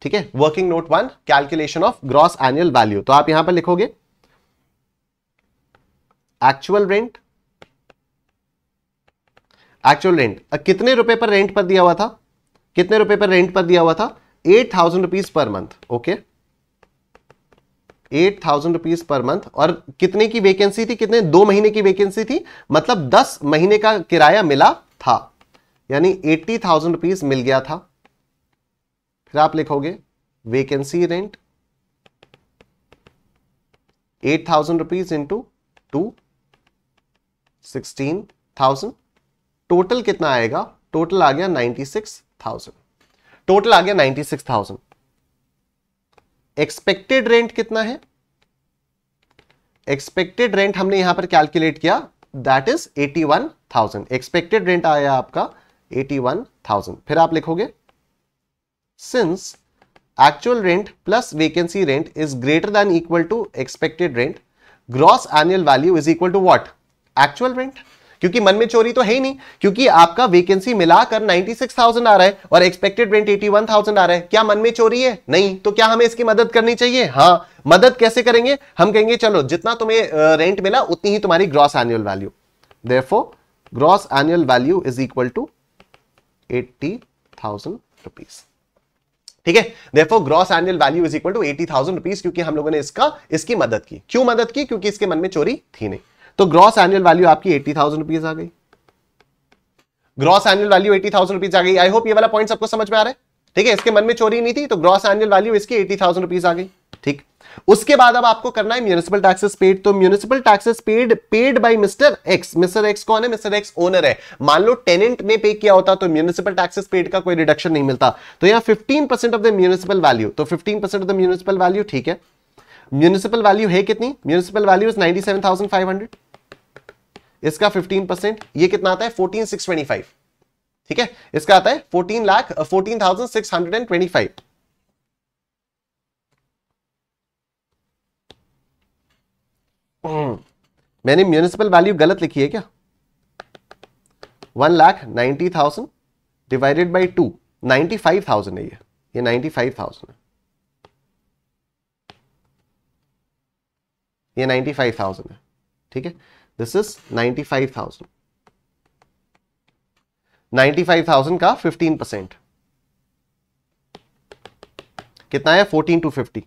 ठीक है working note one calculation of gross annual value तो आप यहां पर लिखोगे एक्चुअल रेंट एक्चुअल रेंट कितने रुपए पर रेंट पर दिया हुआ था कितने रुपए पर रेंट पर दिया हुआ था eight thousand rupees per month okay okay? Eight thousand rupees per month और कितने की वेकेंसी थी कितने दो महीने की वेकेंसी थी मतलब दस महीने का किराया मिला था यानी एट्टी थाउजेंड रुपीज मिल गया था फिर आप लिखोगे vacancy rent eight thousand rupees into two sixteen thousand total कितना आएगा टोटल आ गया नाइन्टी सिक्स थाउजेंड टोटल आ गया ninety six thousand expected rent कितना है एक्सपेक्टेड रेंट हमने यहां पर कैलकुलेट किया that is eighty one thousand expected rent आया आपका एटी वन थाउजेंड फिर आप लिखोगे since actual rent plus vacancy rent is greater than equal to expected rent gross annual value is equal to what actual rent क्योंकि मन में चोरी तो है ही नहीं क्योंकि आपका वेकेंसी मिलाकर 96,000 आ रहा है और एक्सपेक्टेड रेंट 81,000 आ रहा है क्या मन में चोरी है नहीं तो क्या हमें इसकी मदद करनी चाहिए हाँ मदद कैसे करेंगे हम कहेंगे चलो जितना तुम्हें रेंट मिला उतनी ही तुम्हारी gross annual value therefore gross annual value is equal to 80,000 rupees ठीक है देखो gross annual value is equal to eighty thousand rupees क्योंकि हम लोगों ने इसका इसकी मदद की क्यों मदद की क्योंकि इसके मन में चोरी थी नहीं तो ग्रॉस एनुअल वैल्यू आपकी एट्टी थाउजेंड रुपीज आ गई gross annual value eighty thousand rupees आ गई आई होप ये वाला पॉइंट सबको समझ में आ रहा है ठीक है इसके मन में चोरी नहीं थी तो ग्रॉस एनुअल वैल्यू इसकी एटी थाउजेंड रुपीज आ गई ठीक उसके बाद अब आपको करना है म्यूनिसिपल टैक्सेस पेड तो municipal taxes paid paid by mister X mister X कौन है मिस्टर एक्स ओनर है मान लो टेनेंट ने पे किया होता तो म्यूनिसिपल टैक्सेस पेड का कोई रिडक्शन नहीं मिलता तो यहां 15% ऑफ द म्यूनिसिपल वैल्यू तो 15% ऑफ द म्यूनिसिपल वैल्यू ठीक है म्यूनिसिपल वैल्यू है कितनी म्यूनिसिपल वैल्यू इज 97,500 इसका 15 परसेंट यह कितना आता है फोर्टीन सिक्स ट्वेंटी फाइव ठीक है इसका आता है fourteen lakh fourteen thousand six hundred and twenty five मैंने म्यूनिसिपल वैल्यू गलत लिखी है क्या one lakh ninety thousand divided by two ninety five thousand है ये ये फाइव थाउजेंड है ये नाइन्टी फाइव थाउजेंड है ठीक है this is ninety five thousand ninety five thousand का फिफ्टीन परसेंट कितना है फोर्टीन टू फिफ्टी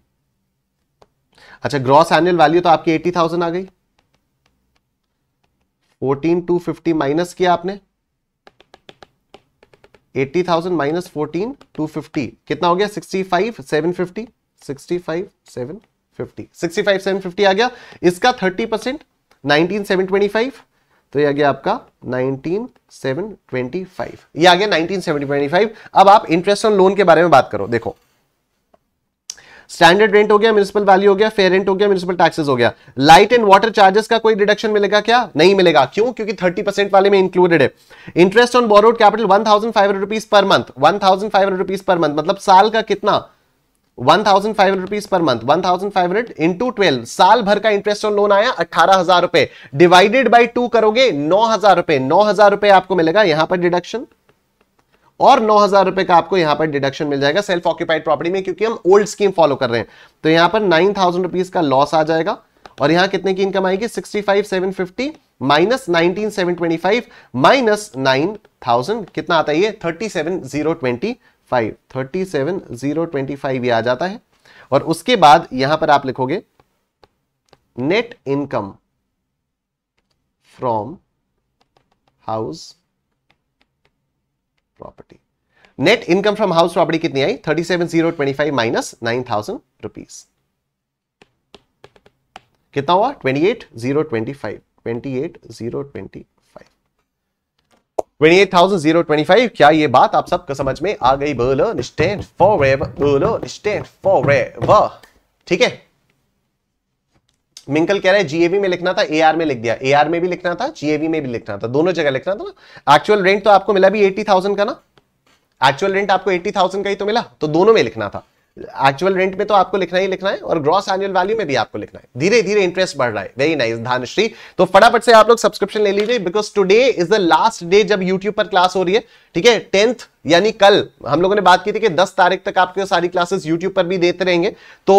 अच्छा ग्रॉस एनुअल वैल्यू तो आपकी एट्टी थाउजेंड आ गई फोर्टीन टू फिफ्टी माइनस किया आपने eighty thousand minus fourteen two fifty कितना हो गया sixty five seven fifty sixty five seven fifty seven fifty आ गया इसका thirty percent nineteen seven twenty five तो ये आ गया आपका 19725 ये आ गया 19725 अब आप इंटरेस्ट ऑन लोन के बारे में बात करो देखो स्टैंडर्ड रेंट हो गया म्यूनिसिपल वैल्यू हो गया फेयर रेंट हो गया म्यूनिसिपल टैक्सेस हो गया लाइट एंड वाटर चार्जेस का कोई डिडक्शन मिलेगा क्या नहीं मिलेगा क्यों क्योंकि 30 परसेंट वाले में इंक्लूडेड है interest on borrowed capital one thousand five rupees per month one thousand five hundred rupees per month मतलब साल का कितना 1500 per month 1500 thousand five twelve साल भर का इंटरेस्ट ऑन लोन आया अठारह हजार रुपए डिवाइडेड बाई टू करोगे नौ हजार रुपए नौ हजार रुपए आपको मिलेगा यहां पर डिडक्शन और नौ हजार रुपए का आपको यहां पर डिडक्शन मिल जाएगा सेल्फ ऑक्यूपाइड प्रॉपर्टी में क्योंकि हम ओल्ड स्कीम फॉलो कर रहे हैं तो यहां पर नाइन थाउजेंड रुपीज का लॉस आ जाएगा और यहां कितने की इनकम आएगी sixty five seven fifty minus nineteen seven twenty five minus nine thousand कितना आता है ये thirty seven zero twenty five thirty seven zero twenty five ये आ जाता है और उसके बाद यहां पर आप लिखोगे net income from house property net income from house property कितनी आई thirty seven zero twenty five minus nine thousand rupees कितना हुआ twenty eight zero twenty five twenty eight zero twenty 28,025 क्या ये बात आप सबको समझ में आ गई बोलो निश्चय forever बोलो निश्चय forever ठीक है मिंकल कह रहा है जीएवी में लिखना था एआर में लिख दिया एआर में भी लिखना था जीएवी में भी लिखना था दोनों जगह लिखना था ना एक्चुअल रेंट तो आपको मिला भी 80,000 का ना एक्चुअल रेंट आपको 80,000 का ही तो मिला तो दोनों में लिखना था एक्चुअल रेंट में तो आपको लिखना ही लिखना है और ग्रॉस एनुअल वैल्यू में भी आपको लिखना है धीरे धीरे इंटरेस्ट बढ़ रहा है वेरी नाइस धानश्री तो फटाफट से आप लोग सब्सक्रिप्शन ले लीजिए because today is the last day जब यूट्यूब पर क्लास हो रही है ठीक है टेंथ यानी कल हम लोगों ने बात की थी कि 10 तारीख तक आपके सारी क्लासेस यूट्यूब पर भी देते रहेंगे तो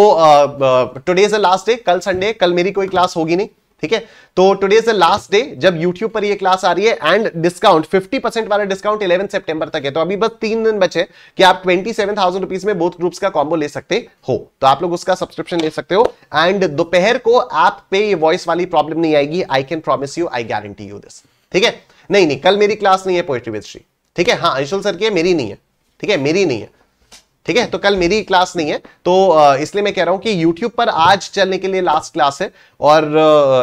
today is the last day कल संडे कल मेरी कोई क्लास होगी नहीं ठीक है तो today is the last day जब यूट्यूब पर ये क्लास आ रही है एंड डिस्काउंट 50 परसेंट वाला डिस्काउंट 11 सितंबर तक है तो अभी बस तीन दिन बचे कि आप ट्वेंटी सेवन थाउजेंड रुपीज में बोथ ग्रुप्स का कॉम्बो ले सकते हो तो आप लोग उसका सब्सक्रिप्शन ले सकते हो एंड दोपहर को आप पे ये वॉइस वाली प्रॉब्लम नहीं आएगी I can promise you I guarantee you this ठीक है नहीं नहीं कल मेरी क्लास नहीं है पोएट्री विद श्री ठीक है हाँ अंशुल सर की मेरी नहीं है ठीक है मेरी नहीं है ठीक है तो कल मेरी क्लास नहीं है तो इसलिए मैं कह रहा हूं कि यूट्यूब पर आज चलने के लिए लास्ट क्लास है और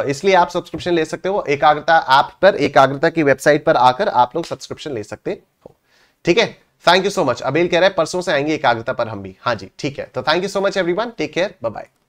इसलिए आप सब्सक्रिप्शन ले सकते हो एकाग्रता ऐप पर एकाग्रता की वेबसाइट पर आकर आप लोग सब्सक्रिप्शन ले सकते हो ठीक है थैंक यू सो मच अबेल कह रहा है परसों से आएंगे एकाग्रता पर हम भी हाँ जी ठीक है तो thank you so much everyone take care bye